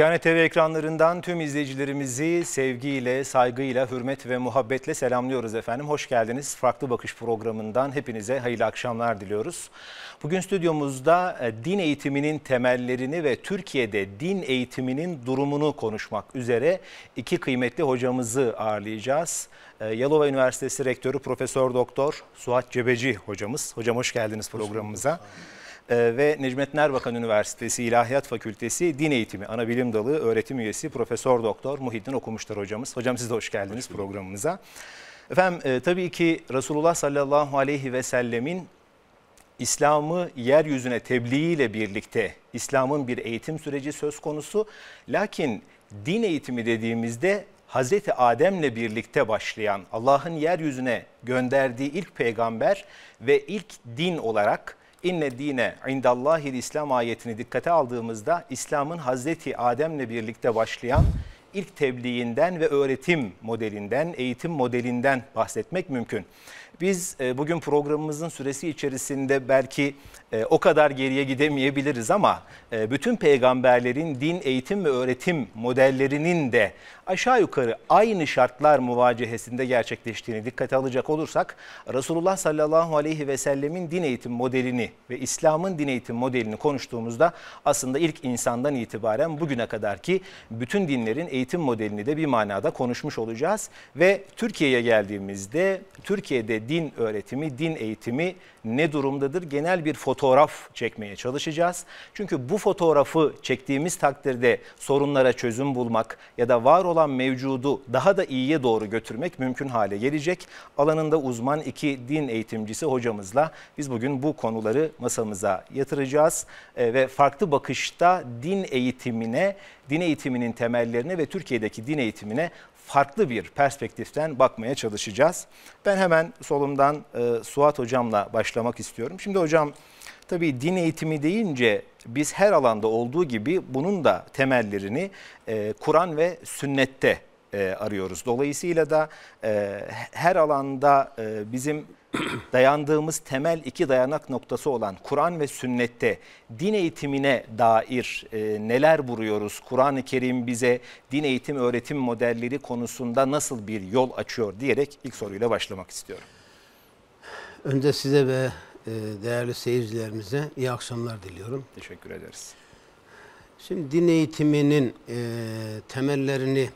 Diyanet TV ekranlarından tüm izleyicilerimizi sevgiyle, saygıyla, hürmet ve muhabbetle selamlıyoruz efendim. Hoş geldiniz. Farklı Bakış programından hepinize hayırlı akşamlar diliyoruz. Bugün stüdyomuzda e, din eğitiminin temellerini ve Türkiye'de din eğitiminin durumunu konuşmak üzere iki kıymetli hocamızı ağırlayacağız. E, Yalova Üniversitesi Rektörü Profesör Doktor Suat Cebeci hocamız. Hocam hoş geldiniz programımıza. Hoş ee, ve Necmettin Erbakan Üniversitesi İlahiyat Fakültesi Din Eğitimi Anabilim Dalı öğretim üyesi Profesör Doktor Muhiddin okumuştur hocamız. Hocam siz de hoş geldiniz hoş programımıza. Efendim e, tabii ki Resulullah sallallahu aleyhi ve sellemin İslam'ı yeryüzüne tebliğiyle birlikte İslam'ın bir eğitim süreci söz konusu. Lakin din eğitimi dediğimizde Hazreti Adem'le birlikte başlayan Allah'ın yeryüzüne gönderdiği ilk peygamber ve ilk din olarak inne dine indallahil İslam ayetini dikkate aldığımızda İslam'ın Hazreti Adem'le birlikte başlayan ilk tebliğinden ve öğretim modelinden, eğitim modelinden bahsetmek mümkün. Biz e, bugün programımızın süresi içerisinde belki e, o kadar geriye gidemeyebiliriz ama e, bütün peygamberlerin din, eğitim ve öğretim modellerinin de aşağı yukarı aynı şartlar muvacehesinde gerçekleştiğini dikkate alacak olursak Resulullah sallallahu aleyhi ve sellemin din eğitim modelini ve İslam'ın din eğitim modelini konuştuğumuzda aslında ilk insandan itibaren bugüne kadar ki bütün dinlerin eğitim modelini de bir manada konuşmuş olacağız ve Türkiye'ye geldiğimizde Türkiye'de din öğretimi, din eğitimi ne durumdadır genel bir fotoğraf çekmeye çalışacağız. Çünkü bu fotoğrafı çektiğimiz takdirde sorunlara çözüm bulmak ya da var olan olan mevcudu daha da iyiye doğru götürmek mümkün hale gelecek. Alanında uzman iki din eğitimcisi hocamızla biz bugün bu konuları masamıza yatıracağız e, ve farklı bakışta din eğitimine, din eğitiminin temellerine ve Türkiye'deki din eğitimine farklı bir perspektiften bakmaya çalışacağız. Ben hemen solumdan e, Suat hocamla başlamak istiyorum. Şimdi hocam Tabii din eğitimi deyince biz her alanda olduğu gibi bunun da temellerini e, Kur'an ve sünnette e, arıyoruz. Dolayısıyla da e, her alanda e, bizim dayandığımız temel iki dayanak noktası olan Kur'an ve sünnette din eğitimine dair e, neler vuruyoruz? Kur'an-ı Kerim bize din eğitim öğretim modelleri konusunda nasıl bir yol açıyor diyerek ilk soruyla başlamak istiyorum. Önce size ve ee, değerli seyircilerimize iyi akşamlar diliyorum. Teşekkür ederiz. Şimdi din eğitiminin e, temellerini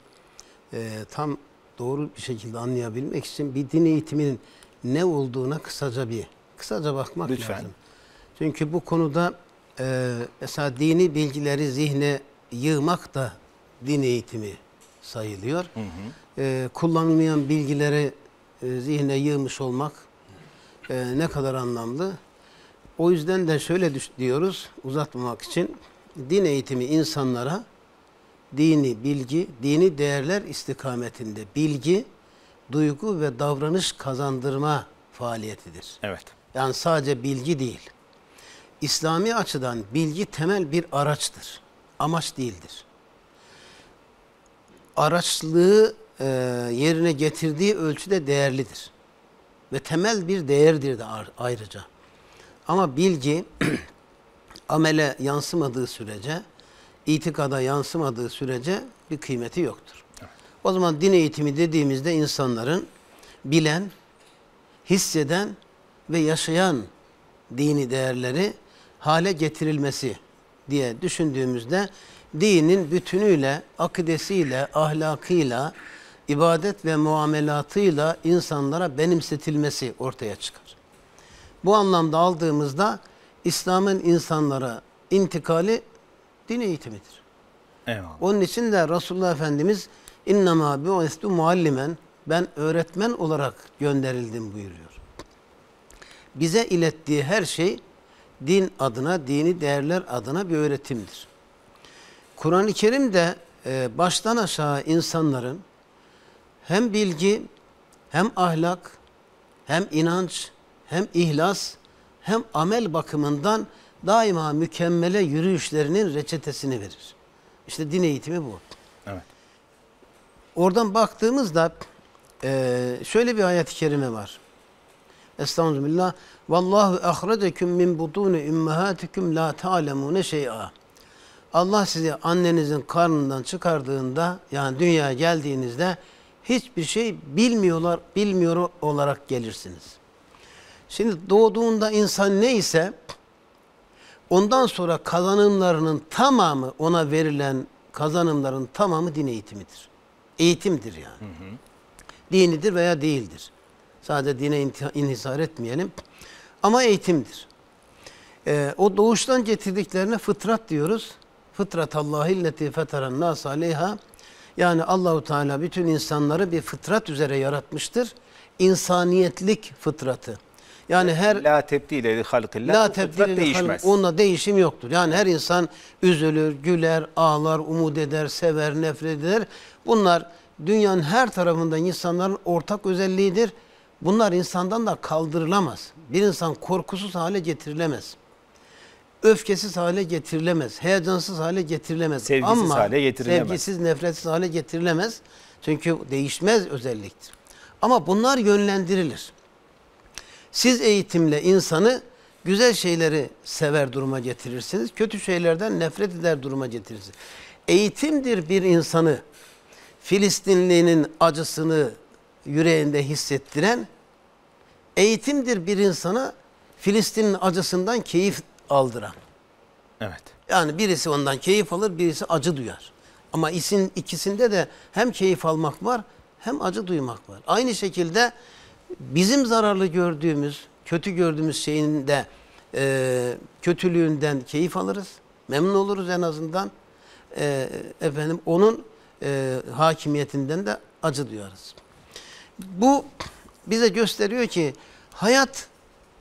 e, tam doğru bir şekilde anlayabilmek için bir din eğitiminin ne olduğuna kısaca bir kısaca bakmak Lütfen. lazım. Çünkü bu konuda e, mesela dini bilgileri zihne yığmak da din eğitimi sayılıyor. Hı hı. E, kullanılmayan bilgileri e, zihne yığmış olmak e, ne kadar anlamlı. O yüzden de şöyle diyoruz uzatmamak için. Din eğitimi insanlara dini bilgi, dini değerler istikametinde bilgi, duygu ve davranış kazandırma faaliyetidir. Evet. Yani sadece bilgi değil. İslami açıdan bilgi temel bir araçtır. Amaç değildir. Araçlığı e, yerine getirdiği ölçüde değerlidir ve temel bir değerdir de ayrıca. Ama bilgi amele yansımadığı sürece, itikada yansımadığı sürece bir kıymeti yoktur. O zaman din eğitimi dediğimizde insanların bilen, hisseden ve yaşayan dini değerleri hale getirilmesi diye düşündüğümüzde dinin bütünüyle, akidesiyle, ahlakıyla, ibadet ve muamelatıyla insanlara benimsetilmesi ortaya çıkar. Bu anlamda aldığımızda İslam'ın insanlara intikali din eğitimidir. Eyvallah. Onun için de Resulullah Efendimiz innema bi'estu muallimen ben öğretmen olarak gönderildim buyuruyor. Bize ilettiği her şey din adına, dini değerler adına bir öğretimdir. Kur'an-ı Kerim de e, baştan aşağı insanların hem bilgi, hem ahlak, hem inanç, hem ihlas, hem amel bakımından daima mükemmele yürüyüşlerinin reçetesini verir. İşte din eğitimi bu. Evet. Oradan baktığımızda e, şöyle bir ayet-i kerime var. Estağfirullah. Vallahu ahraceküm min butuni ümmehatikum la ta'lemune şey'a. Allah sizi annenizin karnından çıkardığında yani dünyaya geldiğinizde hiçbir şey bilmiyorlar, bilmiyor olarak gelirsiniz. Şimdi doğduğunda insan neyse ondan sonra kazanımlarının tamamı ona verilen kazanımların tamamı din eğitimidir. Eğitimdir yani. Hı hı. Dinidir veya değildir. Sadece dine inhisar etmeyelim. Ama eğitimdir. Ee, o doğuştan getirdiklerine fıtrat diyoruz. Fıtrat Allah'ı illeti feteren nas aleyha yani Allahu Teala bütün insanları bir fıtrat üzere yaratmıştır. İnsaniyetlik fıtratı. Yani her la tebdil li halkillah. La tebdil değişmez. Onda değişim yoktur. Yani her insan üzülür, güler, ağlar, umut eder, sever, nefret eder. Bunlar dünyanın her tarafında insanların ortak özelliğidir. Bunlar insandan da kaldırılamaz. Bir insan korkusuz hale getirilemez öfkesiz hale getirilemez. Heyecansız hale getirilemez. Sevgisiz Ama hale getirilemez. Sevgisiz, nefretsiz hale getirilemez. Çünkü değişmez özelliktir. Ama bunlar yönlendirilir. Siz eğitimle insanı güzel şeyleri sever duruma getirirsiniz. Kötü şeylerden nefret eder duruma getirirsiniz. Eğitimdir bir insanı Filistinli'nin acısını yüreğinde hissettiren eğitimdir bir insana Filistin'in acısından keyif aldıran. Evet. Yani birisi ondan keyif alır, birisi acı duyar. Ama isin ikisinde de hem keyif almak var, hem acı duymak var. Aynı şekilde bizim zararlı gördüğümüz, kötü gördüğümüz şeyin de e, kötülüğünden keyif alırız. Memnun oluruz en azından. E, efendim onun e, hakimiyetinden de acı duyarız. Bu bize gösteriyor ki hayat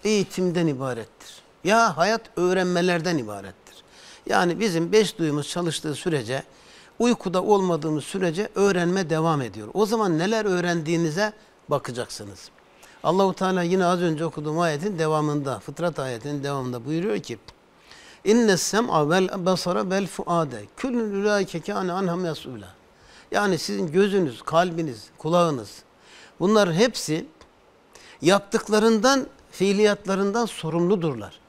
eğitimden ibaret. Ya hayat öğrenmelerden ibarettir. Yani bizim beş duyumuz çalıştığı sürece, uykuda olmadığımız sürece öğrenme devam ediyor. O zaman neler öğrendiğinize bakacaksınız. Allahu Teala yine az önce okuduğum ayetin devamında, fıtrat ayetinin devamında buyuruyor ki: İnne sem'a vel basara vel fuade küllü ulaike kana Yani sizin gözünüz, kalbiniz, kulağınız bunların hepsi yaptıklarından, fiiliyatlarından sorumludurlar.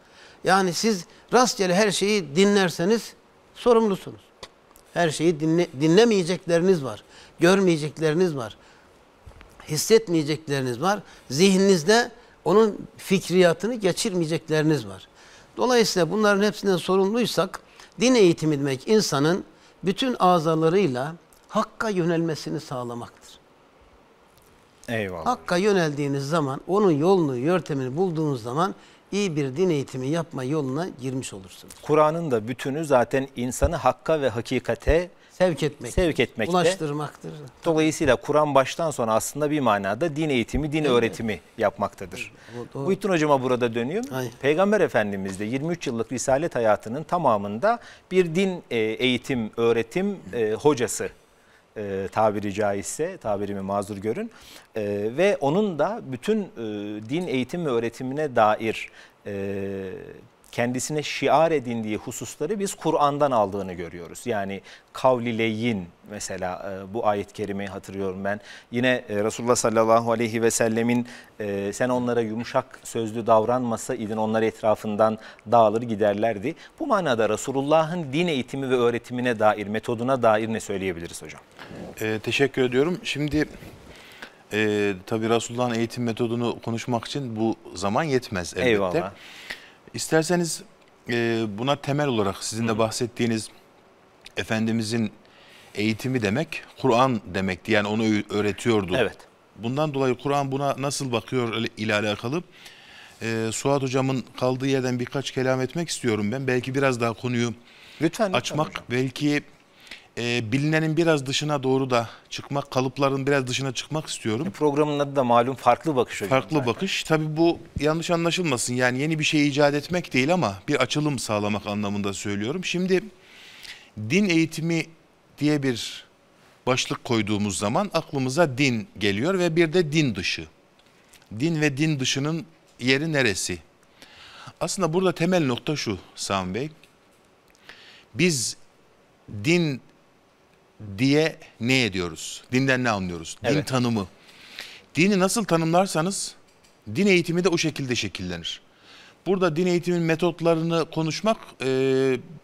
Yani siz rastgele her şeyi dinlerseniz sorumlusunuz. Her şeyi dinle, dinlemeyecekleriniz var. Görmeyecekleriniz var. Hissetmeyecekleriniz var. Zihninizde onun fikriyatını geçirmeyecekleriniz var. Dolayısıyla bunların hepsinden sorumluysak din eğitimi demek insanın bütün azalarıyla hakka yönelmesini sağlamaktır. Eyvallah. Hakka yöneldiğiniz zaman onun yolunu, yöntemini bulduğunuz zaman iyi bir din eğitimi yapma yoluna girmiş olursunuz. Kur'an'ın da bütünü zaten insanı hakka ve hakikate sevk etmek, sevk etmekte. ulaştırmaktır. Dolayısıyla Kur'an baştan sona aslında bir manada din eğitimi, din evet. öğretimi yapmaktadır. Bu, Buyurun hocama burada dönüyorum. Hayır. Peygamber Efendimiz de 23 yıllık risalet hayatının tamamında bir din e, eğitim, öğretim e, hocası e, tabiri caizse, tabirimi mazur görün. E, ve onun da bütün e, din eğitim ve öğretimine dair e, kendisine şiar edindiği hususları biz Kur'an'dan aldığını görüyoruz. Yani kavlileyin mesela e, bu ayet kerimeyi hatırlıyorum ben. Yine e, Resulullah sallallahu aleyhi ve sellemin e, sen onlara yumuşak sözlü davranmasaydın onlar etrafından dağılır giderlerdi. Bu manada Resulullah'ın din eğitimi ve öğretimine dair, metoduna dair ne söyleyebiliriz hocam? E, teşekkür ediyorum. Şimdi e, tabii Resulullah'ın eğitim metodunu konuşmak için bu zaman yetmez elbette. Eyvallah. İsterseniz e, buna temel olarak sizin de bahsettiğiniz Efendimizin eğitimi demek Kur'an demek Yani onu öğretiyordu. Evet. Bundan dolayı Kur'an buna nasıl bakıyor ile alakalı e, Suat Hocam'ın kaldığı yerden birkaç kelam etmek istiyorum ben. Belki biraz daha konuyu lütfen, açmak, lütfen açmak, belki e, bilinenin biraz dışına doğru da çıkmak, kalıpların biraz dışına çıkmak istiyorum. E, programın adı da malum farklı bakış Farklı zaten. bakış. Tabii bu yanlış anlaşılmasın. Yani yeni bir şey icat etmek değil ama bir açılım sağlamak anlamında söylüyorum. Şimdi din eğitimi diye bir başlık koyduğumuz zaman aklımıza din geliyor ve bir de din dışı. Din ve din dışının yeri neresi? Aslında burada temel nokta şu Sami Bey. Biz din diye ne ediyoruz? Dinden ne anlıyoruz? Din evet. tanımı. Dini nasıl tanımlarsanız din eğitimi de o şekilde şekillenir. Burada din eğitimin metotlarını konuşmak e,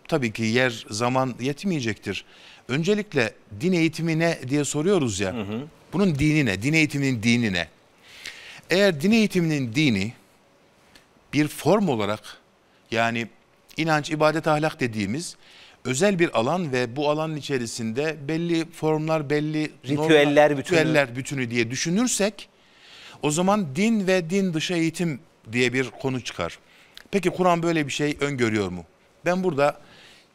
tabii ki yer zaman yetmeyecektir. Öncelikle din eğitimi ne diye soruyoruz ya. Hı hı. Bunun dini ne? Din eğitiminin dini ne? Eğer din eğitiminin dini bir form olarak yani inanç, ibadet, ahlak dediğimiz özel bir alan ve bu alanın içerisinde belli formlar, belli ritüeller, normlar, bütünü. ritüeller bütünü diye düşünürsek o zaman din ve din dışı eğitim diye bir konu çıkar. Peki Kur'an böyle bir şey öngörüyor mu? Ben burada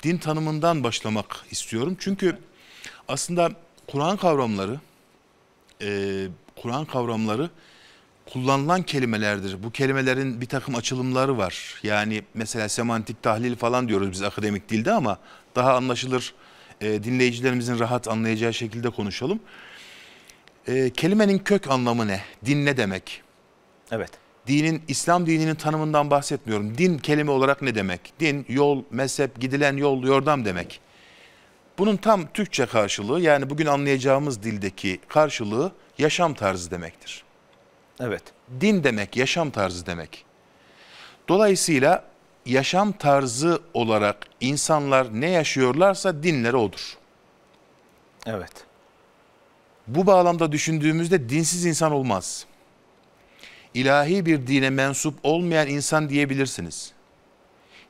din tanımından başlamak istiyorum. Çünkü aslında Kur'an kavramları e, Kur'an kavramları kullanılan kelimelerdir. Bu kelimelerin bir takım açılımları var. Yani mesela semantik tahlil falan diyoruz biz akademik dilde ama daha anlaşılır e, dinleyicilerimizin rahat anlayacağı şekilde konuşalım. E, kelimenin kök anlamı ne? Din ne demek? Evet. Dinin, İslam dininin tanımından bahsetmiyorum. Din kelime olarak ne demek? Din, yol, mezhep, gidilen yol, yordam demek. Bunun tam Türkçe karşılığı yani bugün anlayacağımız dildeki karşılığı yaşam tarzı demektir. Evet. Din demek yaşam tarzı demek. Dolayısıyla yaşam tarzı olarak insanlar ne yaşıyorlarsa dinleri odur. Evet. Bu bağlamda düşündüğümüzde dinsiz insan olmaz. İlahi bir dine mensup olmayan insan diyebilirsiniz.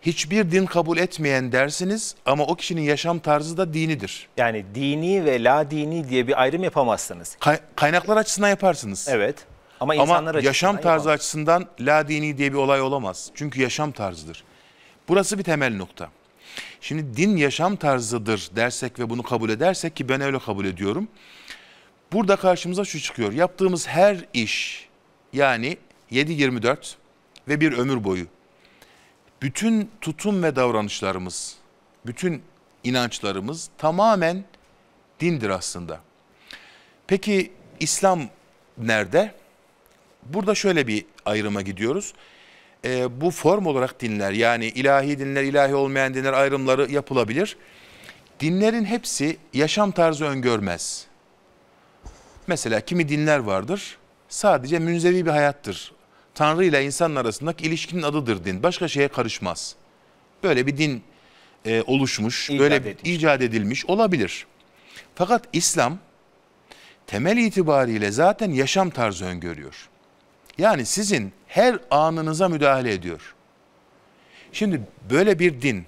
Hiçbir din kabul etmeyen dersiniz ama o kişinin yaşam tarzı da dinidir. Yani dini ve la dini diye bir ayrım yapamazsınız. kaynaklar açısından yaparsınız. Evet. Ama, Ama yaşam tarzı yapalım. açısından la dini diye bir olay olamaz. Çünkü yaşam tarzıdır. Burası bir temel nokta. Şimdi din yaşam tarzıdır dersek ve bunu kabul edersek ki ben öyle kabul ediyorum. Burada karşımıza şu çıkıyor. Yaptığımız her iş yani 7-24 ve bir ömür boyu. Bütün tutum ve davranışlarımız, bütün inançlarımız tamamen dindir aslında. Peki İslam nerede? Burada şöyle bir ayrıma gidiyoruz. E, bu form olarak dinler yani ilahi dinler, ilahi olmayan dinler ayrımları yapılabilir. Dinlerin hepsi yaşam tarzı öngörmez. Mesela kimi dinler vardır sadece münzevi bir hayattır. Tanrı ile insan arasındaki ilişkinin adıdır din. Başka şeye karışmaz. Böyle bir din e, oluşmuş, icat böyle edilmiş. icat edilmiş olabilir. Fakat İslam temel itibariyle zaten yaşam tarzı öngörüyor. Yani sizin her anınıza müdahale ediyor. Şimdi böyle bir din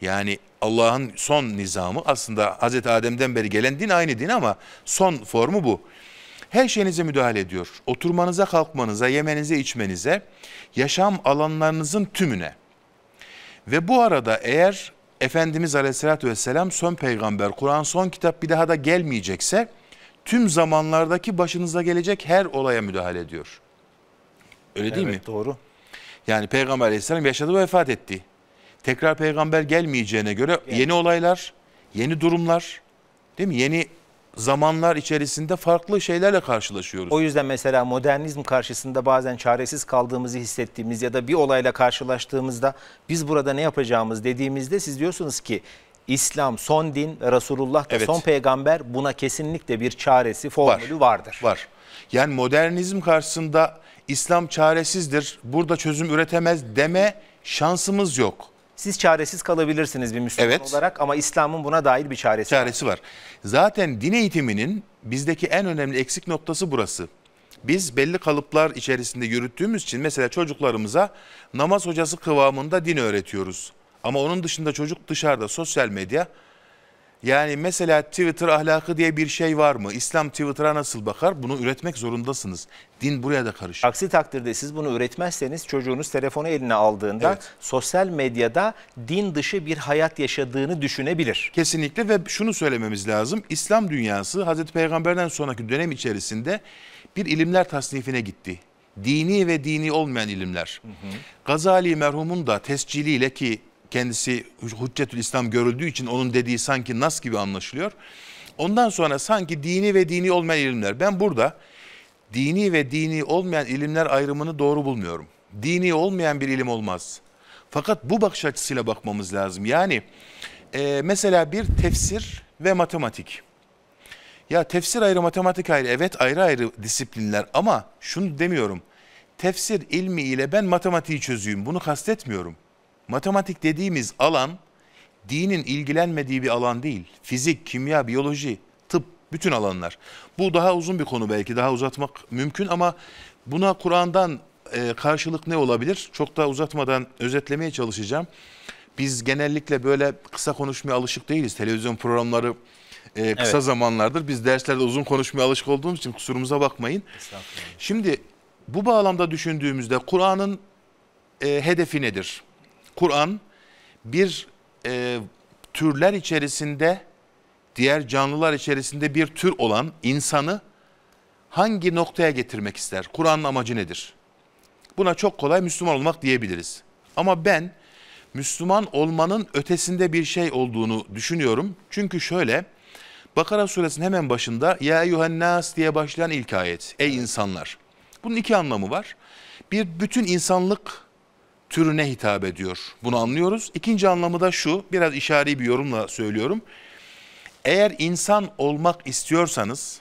yani Allah'ın son nizamı aslında Hz. Adem'den beri gelen din aynı din ama son formu bu. Her şeyinize müdahale ediyor. Oturmanıza, kalkmanıza, yemenize, içmenize, yaşam alanlarınızın tümüne. Ve bu arada eğer Efendimiz Aleyhisselatü Vesselam son peygamber, Kur'an son kitap bir daha da gelmeyecekse tüm zamanlardaki başınıza gelecek her olaya müdahale ediyor. Öyle evet, değil mi? doğru. Yani Peygamber Aleyhisselam yaşadı ve vefat etti. Tekrar peygamber gelmeyeceğine göre yani. yeni olaylar, yeni durumlar, değil mi? Yeni zamanlar içerisinde farklı şeylerle karşılaşıyoruz. O yüzden mesela modernizm karşısında bazen çaresiz kaldığımızı hissettiğimiz ya da bir olayla karşılaştığımızda biz burada ne yapacağımız dediğimizde siz diyorsunuz ki İslam son din ve Resulullah da evet. son peygamber buna kesinlikle bir çaresi formülü Var, vardır. Var. Yani modernizm karşısında İslam çaresizdir, burada çözüm üretemez deme şansımız yok. Siz çaresiz kalabilirsiniz bir Müslüman evet. olarak ama İslam'ın buna dair bir çaresi, çaresi var. var. Zaten din eğitiminin bizdeki en önemli eksik noktası burası. Biz belli kalıplar içerisinde yürüttüğümüz için mesela çocuklarımıza namaz hocası kıvamında din öğretiyoruz. Ama onun dışında çocuk dışarıda sosyal medya yani mesela Twitter ahlakı diye bir şey var mı? İslam Twitter'a nasıl bakar? Bunu üretmek zorundasınız. Din buraya da karışır. Aksi takdirde siz bunu üretmezseniz çocuğunuz telefonu eline aldığında evet. sosyal medyada din dışı bir hayat yaşadığını düşünebilir. Kesinlikle ve şunu söylememiz lazım. İslam dünyası Hazreti Peygamber'den sonraki dönem içerisinde bir ilimler tasnifine gitti. Dini ve dini olmayan ilimler. Hı hı. Gazali merhumun da tesciliyle ki kendisi Hüccetül İslam görüldüğü için onun dediği sanki nas gibi anlaşılıyor. Ondan sonra sanki dini ve dini olmayan ilimler. Ben burada dini ve dini olmayan ilimler ayrımını doğru bulmuyorum. Dini olmayan bir ilim olmaz. Fakat bu bakış açısıyla bakmamız lazım. Yani e, mesela bir tefsir ve matematik. Ya tefsir ayrı, matematik ayrı. Evet ayrı ayrı disiplinler ama şunu demiyorum. Tefsir ilmi ile ben matematiği çözeyim. Bunu kastetmiyorum. Matematik dediğimiz alan dinin ilgilenmediği bir alan değil. Fizik, kimya, biyoloji, tıp bütün alanlar. Bu daha uzun bir konu belki daha uzatmak mümkün ama buna Kur'an'dan e, karşılık ne olabilir? Çok daha uzatmadan özetlemeye çalışacağım. Biz genellikle böyle kısa konuşmaya alışık değiliz. Televizyon programları e, kısa evet. zamanlardır. Biz derslerde uzun konuşmaya alışık olduğumuz için kusurumuza bakmayın. Şimdi bu bağlamda düşündüğümüzde Kur'an'ın e, hedefi nedir? Kur'an bir e, türler içerisinde diğer canlılar içerisinde bir tür olan insanı hangi noktaya getirmek ister? Kur'an'ın amacı nedir? Buna çok kolay Müslüman olmak diyebiliriz. Ama ben Müslüman olmanın ötesinde bir şey olduğunu düşünüyorum. Çünkü şöyle Bakara suresinin hemen başında ya eyyuhennas diye başlayan ilk ayet. Ey insanlar. Bunun iki anlamı var. Bir bütün insanlık türüne hitap ediyor. Bunu anlıyoruz. İkinci anlamı da şu, biraz işari bir yorumla söylüyorum. Eğer insan olmak istiyorsanız,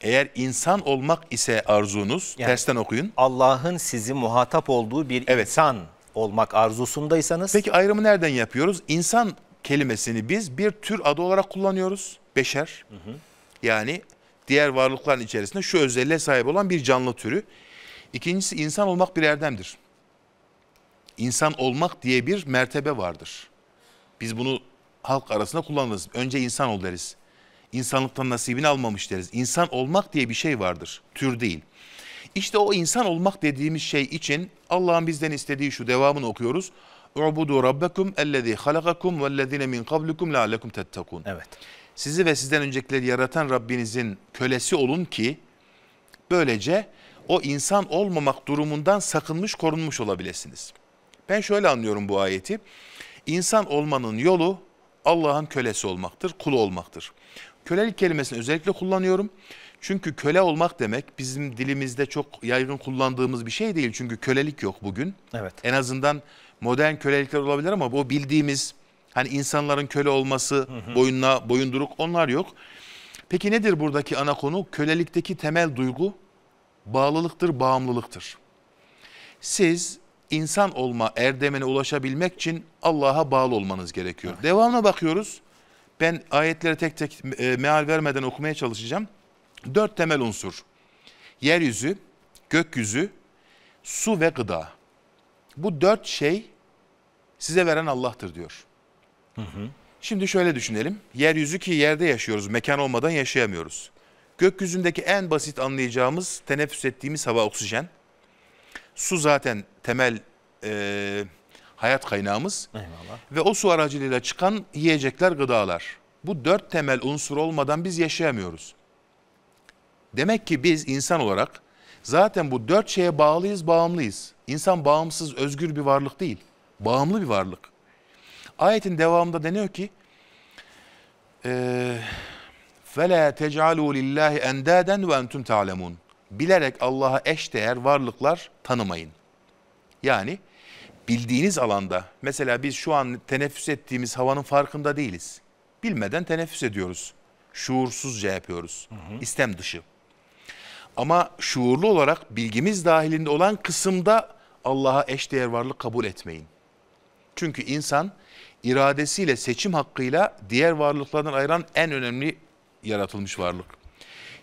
eğer insan olmak ise arzunuz, yani, tersten okuyun. Allah'ın sizi muhatap olduğu bir evet. insan olmak arzusundaysanız. Peki ayrımı nereden yapıyoruz? İnsan kelimesini biz bir tür adı olarak kullanıyoruz. Beşer. Hı hı. Yani diğer varlıkların içerisinde şu özelliğe sahip olan bir canlı türü. İkincisi insan olmak bir erdemdir insan olmak diye bir mertebe vardır. Biz bunu halk arasında kullanırız. Önce insan ol deriz. İnsanlıktan nasibini almamış deriz. İnsan olmak diye bir şey vardır. Tür değil. İşte o insan olmak dediğimiz şey için Allah'ın bizden istediği şu devamını okuyoruz. Ubudu rabbekum ellezî halakakum vellezîne min kablikum leallekum tettekûn. Evet. Sizi ve sizden öncekileri yaratan Rabbinizin kölesi olun ki böylece o insan olmamak durumundan sakınmış korunmuş olabilirsiniz. Ben şöyle anlıyorum bu ayeti. İnsan olmanın yolu Allah'ın kölesi olmaktır, kulu olmaktır. Kölelik kelimesini özellikle kullanıyorum. Çünkü köle olmak demek bizim dilimizde çok yaygın kullandığımız bir şey değil. Çünkü kölelik yok bugün. Evet. En azından modern kölelikler olabilir ama bu bildiğimiz hani insanların köle olması, hı hı. boyunla boyunduruk onlar yok. Peki nedir buradaki ana konu? Kölelikteki temel duygu bağlılıktır, bağımlılıktır. Siz insan olma erdemine ulaşabilmek için Allah'a bağlı olmanız gerekiyor. Evet. Devamına bakıyoruz. Ben ayetlere tek tek e, meal vermeden okumaya çalışacağım. Dört temel unsur. Yeryüzü, gökyüzü, su ve gıda. Bu dört şey size veren Allah'tır diyor. Hı hı. Şimdi şöyle düşünelim. Yeryüzü ki yerde yaşıyoruz, mekan olmadan yaşayamıyoruz. Gökyüzündeki en basit anlayacağımız teneffüs ettiğimiz hava oksijen. Su zaten temel e, hayat kaynağımız. Eyvallah. Ve o su aracılığıyla çıkan yiyecekler, gıdalar. Bu dört temel unsur olmadan biz yaşayamıyoruz. Demek ki biz insan olarak zaten bu dört şeye bağlıyız, bağımlıyız. İnsan bağımsız, özgür bir varlık değil. Bağımlı bir varlık. Ayetin devamında deniyor ki فَلَا تَجْعَلُوا لِلّٰهِ اَنْدَادًا وَاَنْتُمْ تَعْلَمُونَ bilerek Allah'a eş değer varlıklar tanımayın. Yani bildiğiniz alanda mesela biz şu an teneffüs ettiğimiz havanın farkında değiliz. Bilmeden teneffüs ediyoruz. Şuursuzca yapıyoruz. Hı hı. İstem dışı. Ama şuurlu olarak bilgimiz dahilinde olan kısımda Allah'a eşdeğer varlık kabul etmeyin. Çünkü insan iradesiyle seçim hakkıyla diğer varlıklardan ayıran en önemli yaratılmış varlık.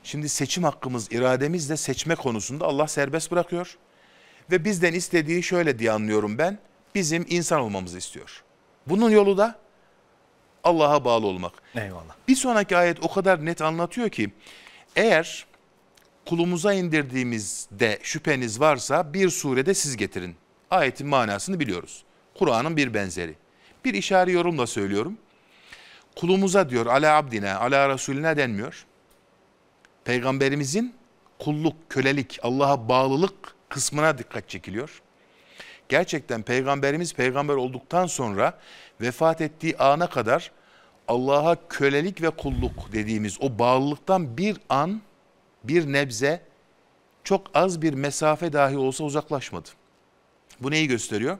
Şimdi seçim hakkımız, irademizle seçme konusunda Allah serbest bırakıyor. Ve bizden istediği şöyle diye anlıyorum ben. Bizim insan olmamızı istiyor. Bunun yolu da Allah'a bağlı olmak. Eyvallah. Bir sonraki ayet o kadar net anlatıyor ki eğer kulumuza indirdiğimizde şüpheniz varsa bir surede siz getirin. Ayetin manasını biliyoruz. Kur'an'ın bir benzeri. Bir işari yorumla söylüyorum. Kulumuza diyor ala abdine, ala resulüne denmiyor peygamberimizin kulluk, kölelik, Allah'a bağlılık kısmına dikkat çekiliyor. Gerçekten peygamberimiz peygamber olduktan sonra vefat ettiği ana kadar Allah'a kölelik ve kulluk dediğimiz o bağlılıktan bir an, bir nebze, çok az bir mesafe dahi olsa uzaklaşmadı. Bu neyi gösteriyor?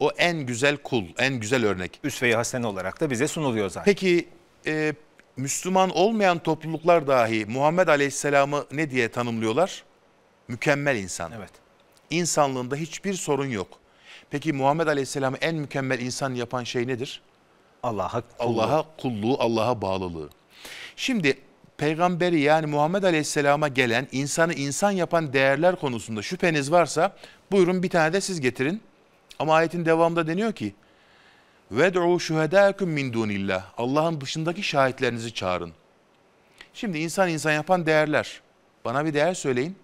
O en güzel kul, en güzel örnek. Üsve-i Hasene olarak da bize sunuluyor zaten. Peki e, Müslüman olmayan topluluklar dahi Muhammed Aleyhisselam'ı ne diye tanımlıyorlar? Mükemmel insan. Evet. İnsanlığında hiçbir sorun yok. Peki Muhammed Aleyhisselam'ı en mükemmel insan yapan şey nedir? Allah'a kulluğu. Allah'a kulluğu, Allah'a bağlılığı. Şimdi peygamberi yani Muhammed Aleyhisselam'a gelen insanı insan yapan değerler konusunda şüpheniz varsa buyurun bir tane de siz getirin. Ama ayetin devamında deniyor ki Ved'u şuhedâküm min dunillah. Allah'ın dışındaki şahitlerinizi çağırın. Şimdi insan insan yapan değerler. Bana bir değer söyleyin.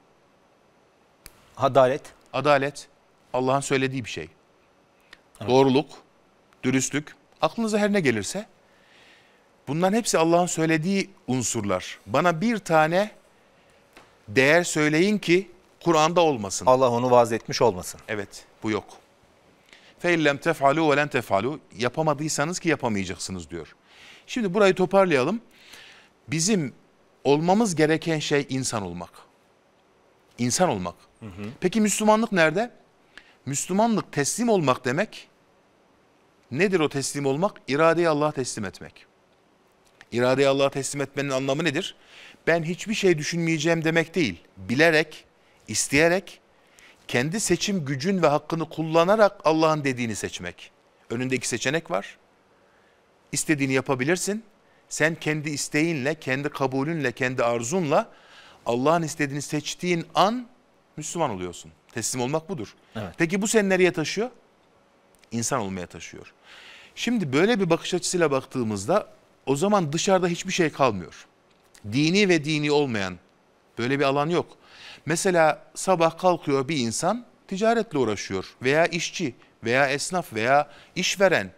Adalet. Adalet. Allah'ın söylediği bir şey. Evet. Doğruluk, dürüstlük. Aklınıza her ne gelirse. Bunların hepsi Allah'ın söylediği unsurlar. Bana bir tane değer söyleyin ki Kur'an'da olmasın. Allah onu vaaz etmiş olmasın. Evet bu yok. Feillem tefalu ve len tefalu. Yapamadıysanız ki yapamayacaksınız diyor. Şimdi burayı toparlayalım. Bizim olmamız gereken şey insan olmak. İnsan olmak. Hı hı. Peki Müslümanlık nerede? Müslümanlık teslim olmak demek. Nedir o teslim olmak? İradeyi Allah'a teslim etmek. İradeyi Allah'a teslim etmenin anlamı nedir? Ben hiçbir şey düşünmeyeceğim demek değil. Bilerek, isteyerek kendi seçim gücün ve hakkını kullanarak Allah'ın dediğini seçmek. Önündeki seçenek var. İstediğini yapabilirsin. Sen kendi isteğinle, kendi kabulünle, kendi arzunla Allah'ın istediğini seçtiğin an Müslüman oluyorsun. Teslim olmak budur. Evet. Peki bu seni nereye taşıyor? İnsan olmaya taşıyor. Şimdi böyle bir bakış açısıyla baktığımızda o zaman dışarıda hiçbir şey kalmıyor. Dini ve dini olmayan böyle bir alan yok. Mesela sabah kalkıyor bir insan ticaretle uğraşıyor veya işçi veya esnaf veya işveren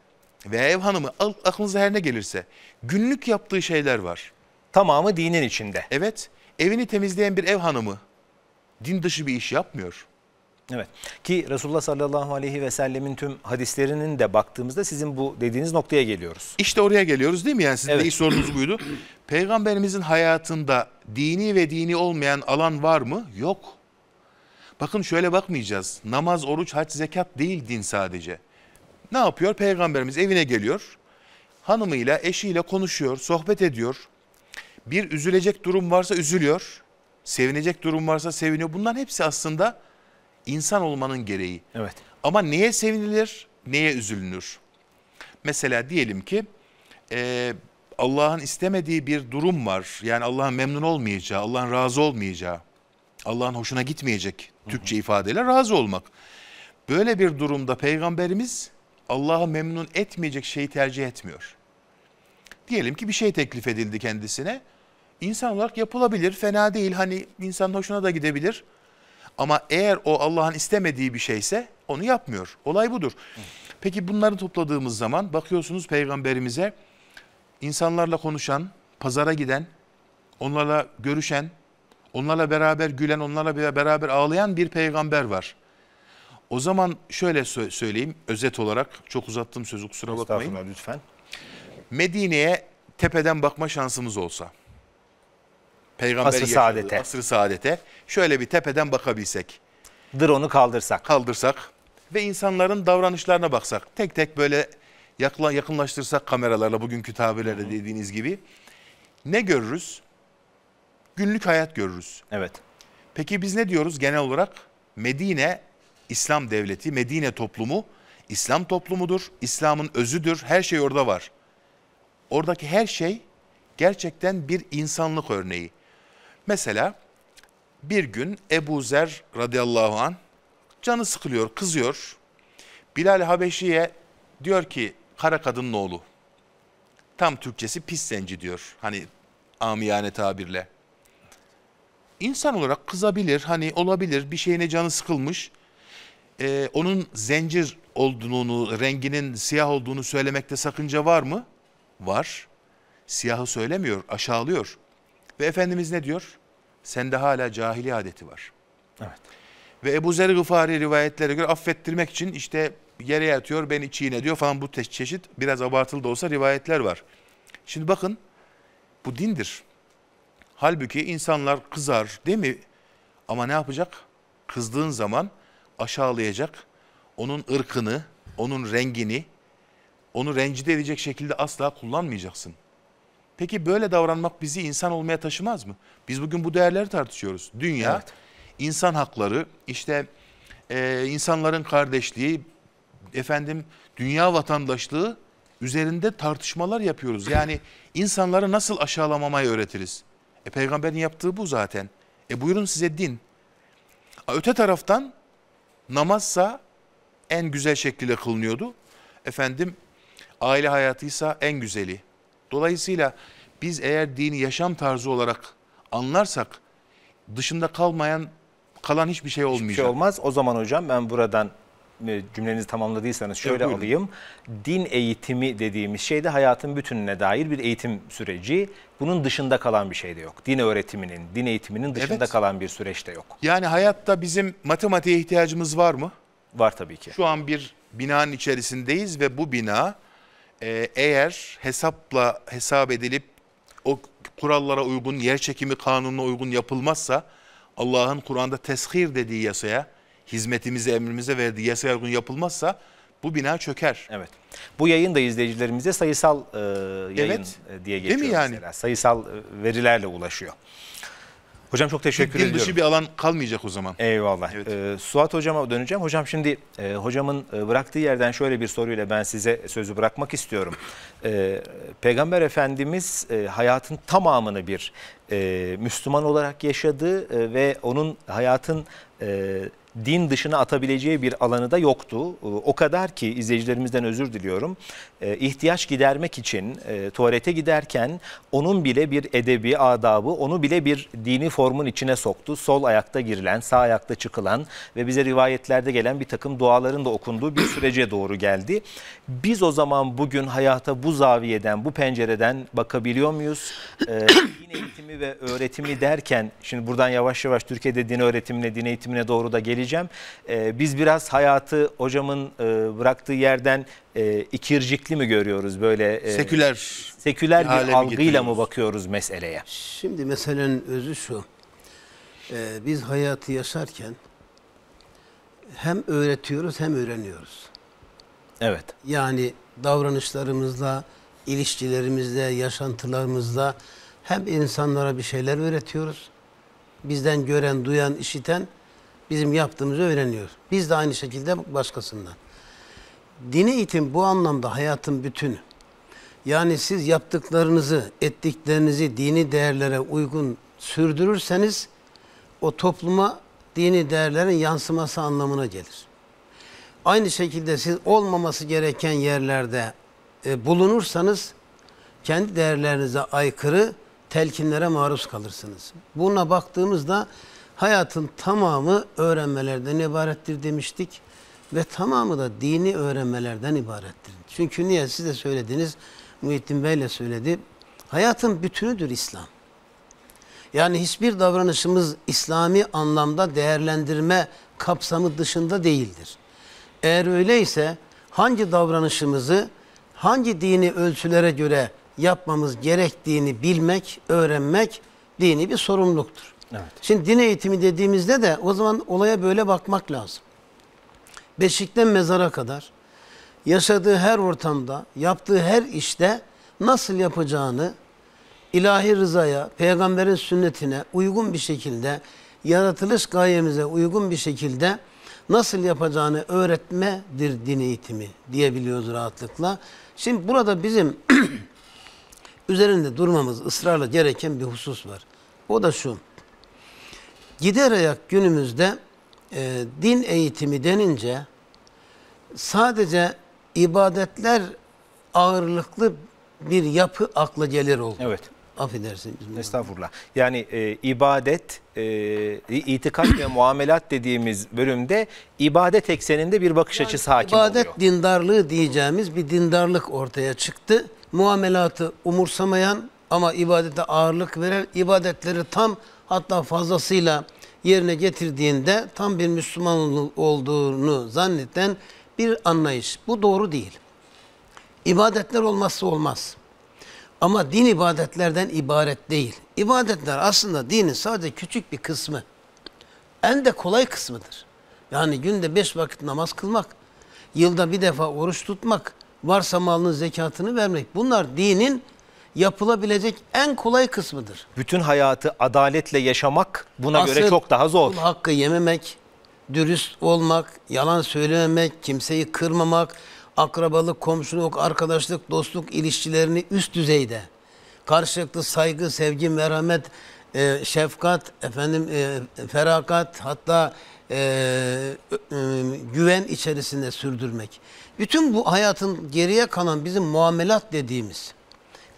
veya ev hanımı aklınıza her ne gelirse günlük yaptığı şeyler var. Tamamı dinin içinde. Evet evini temizleyen bir ev hanımı din dışı bir iş yapmıyor. Evet ki Resulullah sallallahu aleyhi ve sellemin tüm hadislerinin de baktığımızda sizin bu dediğiniz noktaya geliyoruz. İşte oraya geliyoruz değil mi? Yani sizin evet. de ilk sorunuz buydu. Peygamberimizin hayatında dini ve dini olmayan alan var mı? Yok. Bakın şöyle bakmayacağız. Namaz, oruç, hac, zekat değil din sadece. Ne yapıyor? Peygamberimiz evine geliyor. Hanımıyla, eşiyle konuşuyor, sohbet ediyor. Bir üzülecek durum varsa üzülüyor. Sevinecek durum varsa seviniyor. Bunların hepsi aslında İnsan olmanın gereği. Evet. Ama neye sevinilir, neye üzülünür? Mesela diyelim ki e, Allah'ın istemediği bir durum var. Yani Allah'ın memnun olmayacağı, Allah'ın razı olmayacağı, Allah'ın hoşuna gitmeyecek Türkçe ifadeyle razı olmak. Böyle bir durumda peygamberimiz Allah'ı memnun etmeyecek şeyi tercih etmiyor. Diyelim ki bir şey teklif edildi kendisine. İnsan olarak yapılabilir, fena değil. Hani insanın hoşuna da gidebilir. Ama eğer o Allah'ın istemediği bir şeyse onu yapmıyor. Olay budur. Peki bunları topladığımız zaman bakıyorsunuz peygamberimize insanlarla konuşan, pazara giden, onlarla görüşen, onlarla beraber gülen, onlarla beraber ağlayan bir peygamber var. O zaman şöyle söyleyeyim özet olarak çok uzattım sözü kusura bakmayın. lütfen. Medine'ye tepeden bakma şansımız olsa peygamberi asr saadete. asr saadete şöyle bir tepeden bakabilsek. Dronu kaldırsak. Kaldırsak ve insanların davranışlarına baksak. Tek tek böyle yakla, yakınlaştırsak kameralarla bugünkü tabirlerde dediğiniz gibi. Ne görürüz? Günlük hayat görürüz. Evet. Peki biz ne diyoruz genel olarak? Medine İslam devleti, Medine toplumu İslam toplumudur. İslam'ın özüdür. Her şey orada var. Oradaki her şey gerçekten bir insanlık örneği. Mesela bir gün Ebu Zer radıyallahu an canı sıkılıyor, kızıyor. Bilal Habeşi'ye diyor ki kara kadının oğlu. Tam Türkçesi pis zenci diyor. Hani amiyane tabirle. İnsan olarak kızabilir, hani olabilir bir şeyine canı sıkılmış. Ee, onun zencir olduğunu, renginin siyah olduğunu söylemekte sakınca var mı? Var. Siyahı söylemiyor, aşağılıyor. Ve Efendimiz ne diyor? Sende hala cahili adeti var. Evet. Ve Ebu Zer Gıfari rivayetlere göre affettirmek için işte yere yatıyor, beni çiğne diyor falan bu çeşit biraz abartılı da olsa rivayetler var. Şimdi bakın bu dindir. Halbuki insanlar kızar değil mi? Ama ne yapacak? Kızdığın zaman aşağılayacak. Onun ırkını, onun rengini, onu rencide edecek şekilde asla kullanmayacaksın. Peki böyle davranmak bizi insan olmaya taşımaz mı? Biz bugün bu değerleri tartışıyoruz. Dünya, evet. insan hakları, işte e, insanların kardeşliği, efendim dünya vatandaşlığı üzerinde tartışmalar yapıyoruz. Yani insanları nasıl aşağılamamayı öğretiriz? E, peygamberin yaptığı bu zaten. E buyurun size din. Öte taraftan namazsa en güzel şekilde kılınıyordu. Efendim aile hayatıysa en güzeli. Dolayısıyla biz eğer dini yaşam tarzı olarak anlarsak dışında kalmayan kalan hiçbir şey olmayacak. Hiçbir şey olmaz. O zaman hocam ben buradan e, cümlenizi tamamladıysanız şöyle evet, alayım. Din eğitimi dediğimiz şey de hayatın bütününe dair bir eğitim süreci. Bunun dışında kalan bir şey de yok. Din öğretiminin, din eğitiminin dışında evet. kalan bir süreç de yok. Yani hayatta bizim matematiğe ihtiyacımız var mı? Var tabii ki. Şu an bir binanın içerisindeyiz ve bu bina ee, eğer hesapla hesap edilip o kurallara uygun, yer çekimi kanununa uygun yapılmazsa Allah'ın Kur'an'da teshir dediği yasaya, hizmetimize, emrimize verdiği yasaya uygun yapılmazsa bu bina çöker. Evet. Bu yayın da izleyicilerimize sayısal e, yayın evet. E, diye geçiyor Değil mi yani? mesela. Sayısal e, verilerle ulaşıyor. Hocam çok teşekkür ediyorum. Dil dışı bir alan kalmayacak o zaman. Eyvallah. Evet. Ee, Suat hocama döneceğim. Hocam şimdi e, hocamın e, bıraktığı yerden şöyle bir soruyla ben size sözü bırakmak istiyorum. Ee, Peygamber Efendimiz e, hayatın tamamını bir e, Müslüman olarak yaşadı e, ve onun hayatın... E, din dışına atabileceği bir alanı da yoktu. Ee, o kadar ki izleyicilerimizden özür diliyorum. Ee, ihtiyaç gidermek için e, tuvalete giderken onun bile bir edebi adabı, onu bile bir dini formun içine soktu. Sol ayakta girilen, sağ ayakta çıkılan ve bize rivayetlerde gelen bir takım duaların da okunduğu bir sürece doğru geldi. Biz o zaman bugün hayata bu zaviyeden, bu pencereden bakabiliyor muyuz? Ee, din eğitimi ve öğretimi derken, şimdi buradan yavaş yavaş Türkiye'de din öğretimine, din eğitimine doğru da geliyor söyleyeceğim. E, biz biraz hayatı hocamın e, bıraktığı yerden e, ikircikli mi görüyoruz böyle? E, seküler. Seküler bir algıyla mı bakıyoruz meseleye? Şimdi meselenin özü şu. E, biz hayatı yaşarken hem öğretiyoruz hem öğreniyoruz. Evet. Yani davranışlarımızla, ilişkilerimizde yaşantılarımızda hem insanlara bir şeyler öğretiyoruz. Bizden gören, duyan, işiten bizim yaptığımızı öğreniyor. Biz de aynı şekilde başkasından. Dini eğitim bu anlamda hayatın bütünü. Yani siz yaptıklarınızı, ettiklerinizi dini değerlere uygun sürdürürseniz o topluma dini değerlerin yansıması anlamına gelir. Aynı şekilde siz olmaması gereken yerlerde e, bulunursanız kendi değerlerinize aykırı telkinlere maruz kalırsınız. Buna baktığımızda Hayatın tamamı öğrenmelerden ibarettir demiştik. Ve tamamı da dini öğrenmelerden ibarettir. Çünkü niye siz de söylediniz, Muhittin Bey ile söyledi. Hayatın bütünüdür İslam. Yani hiçbir davranışımız İslami anlamda değerlendirme kapsamı dışında değildir. Eğer öyleyse hangi davranışımızı hangi dini ölçülere göre yapmamız gerektiğini bilmek, öğrenmek dini bir sorumluluktur. Evet. Şimdi din eğitimi dediğimizde de o zaman olaya böyle bakmak lazım. Beşikten mezara kadar yaşadığı her ortamda, yaptığı her işte nasıl yapacağını ilahi rızaya, peygamberin sünnetine uygun bir şekilde, yaratılış gayemize uygun bir şekilde nasıl yapacağını öğretmedir din eğitimi diyebiliyoruz rahatlıkla. Şimdi burada bizim üzerinde durmamız ısrarla gereken bir husus var. O da şu. Gider günümüzde e, din eğitimi denince sadece ibadetler ağırlıklı bir yapı akla gelir oldu. Evet. Affedersin. Estağfurullah. Yani e, ibadet, e, itikat ve muamelat dediğimiz bölümde ibadet ekseninde bir bakış yani açısı hakim ibadet oluyor. İbadet dindarlığı diyeceğimiz bir dindarlık ortaya çıktı. Muamelatı umursamayan ama ibadete ağırlık veren, ibadetleri tam hatta fazlasıyla yerine getirdiğinde tam bir Müslüman olduğunu zanneden bir anlayış. Bu doğru değil. İbadetler olmazsa olmaz. Ama din ibadetlerden ibaret değil. İbadetler aslında dinin sadece küçük bir kısmı. En de kolay kısmıdır. Yani günde beş vakit namaz kılmak, yılda bir defa oruç tutmak, varsa malının zekatını vermek. Bunlar dinin yapılabilecek en kolay kısmıdır. Bütün hayatı adaletle yaşamak buna Asıl, göre çok daha zor. Kul hakkı yememek, dürüst olmak, yalan söylememek, kimseyi kırmamak, akrabalık, komşuluk, arkadaşlık, dostluk ilişkilerini üst düzeyde karşılıklı saygı, sevgi, merhamet, e, şefkat, efendim e, ferakat, hatta e, e, güven içerisinde sürdürmek. Bütün bu hayatın geriye kalan bizim muamelat dediğimiz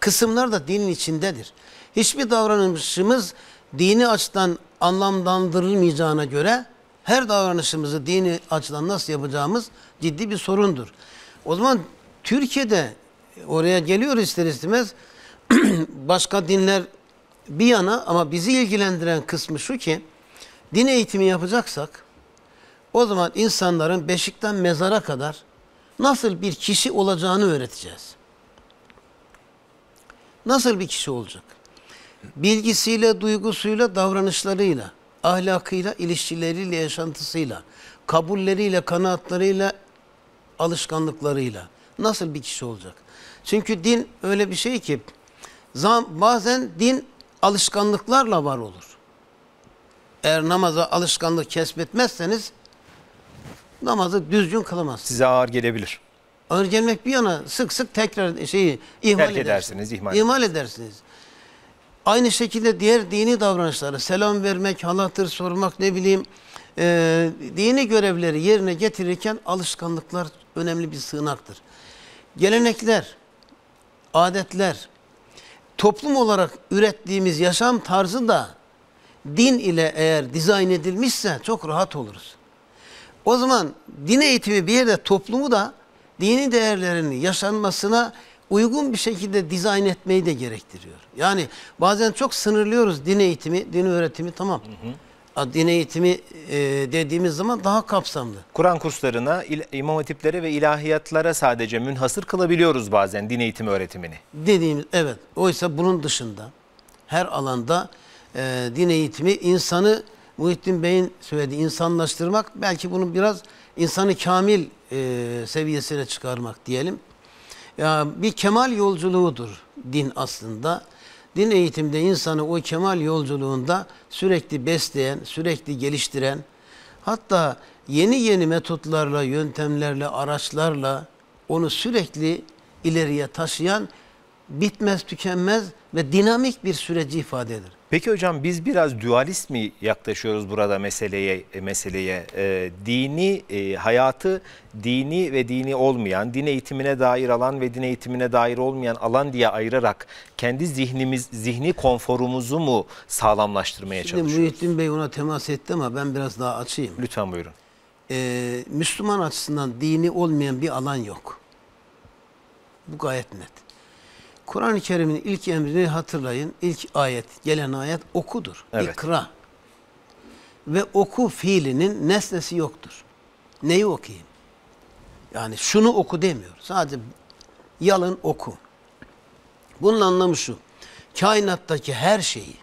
kısımlar da dinin içindedir. Hiçbir davranışımız dini açıdan anlamlandırılmayacağına göre her davranışımızı dini açıdan nasıl yapacağımız ciddi bir sorundur. O zaman Türkiye'de oraya geliyor ister istemez başka dinler bir yana ama bizi ilgilendiren kısmı şu ki din eğitimi yapacaksak o zaman insanların beşikten mezara kadar nasıl bir kişi olacağını öğreteceğiz nasıl bir kişi olacak? Bilgisiyle, duygusuyla, davranışlarıyla, ahlakıyla, ilişkileriyle, yaşantısıyla, kabulleriyle, kanaatlarıyla, alışkanlıklarıyla nasıl bir kişi olacak? Çünkü din öyle bir şey ki bazen din alışkanlıklarla var olur. Eğer namaza alışkanlık kesbetmezseniz namazı düzgün kılamazsınız. Size ağır gelebilir. Ağır bir yana sık sık tekrar şeyi ihmal Terk edersiniz, ihmal, ihmal edersiniz. Aynı şekilde diğer dini davranışları, selam vermek, halatır sormak, ne bileyim, e, dini görevleri yerine getirirken alışkanlıklar önemli bir sığınaktır. Gelenekler, adetler, toplum olarak ürettiğimiz yaşam tarzı da din ile eğer dizayn edilmişse çok rahat oluruz. O zaman din eğitimi bir yerde toplumu da dini değerlerinin yaşanmasına uygun bir şekilde dizayn etmeyi de gerektiriyor. Yani bazen çok sınırlıyoruz din eğitimi, din öğretimi tamam. Hı hı din eğitimi e, dediğimiz zaman daha kapsamlı. Kur'an kurslarına, il, imam hatiplere ve ilahiyatlara sadece münhasır kılabiliyoruz bazen din eğitimi öğretimini. Dediğimiz evet. Oysa bunun dışında her alanda e, din eğitimi insanı Muhittin Bey'in söylediği insanlaştırmak belki bunun biraz insanı kamil e, seviyesine çıkarmak diyelim. Ya bir kemal yolculuğudur din aslında. Din eğitimde insanı o kemal yolculuğunda sürekli besleyen, sürekli geliştiren, hatta yeni yeni metotlarla, yöntemlerle, araçlarla onu sürekli ileriye taşıyan bitmez, tükenmez ve dinamik bir süreci ifade eder. Peki hocam biz biraz dualist mi yaklaşıyoruz burada meseleye e, meseleye e, dini e, hayatı dini ve dini olmayan din eğitimine dair alan ve din eğitimine dair olmayan alan diye ayırarak kendi zihnimiz zihni konforumuzu mu sağlamlaştırmaya Şimdi çalışıyoruz? Muhittin Bey ona temas etti ama ben biraz daha açayım. Lütfen buyurun. Ee, Müslüman açısından dini olmayan bir alan yok. Bu gayet net. Kur'an-ı Kerim'in ilk emrini hatırlayın. İlk ayet, gelen ayet okudur. Evet. İkra. Ve oku fiilinin nesnesi yoktur. Neyi okuyayım? Yani şunu oku demiyor. Sadece yalın oku. Bunun anlamı şu. Kainattaki her şeyi.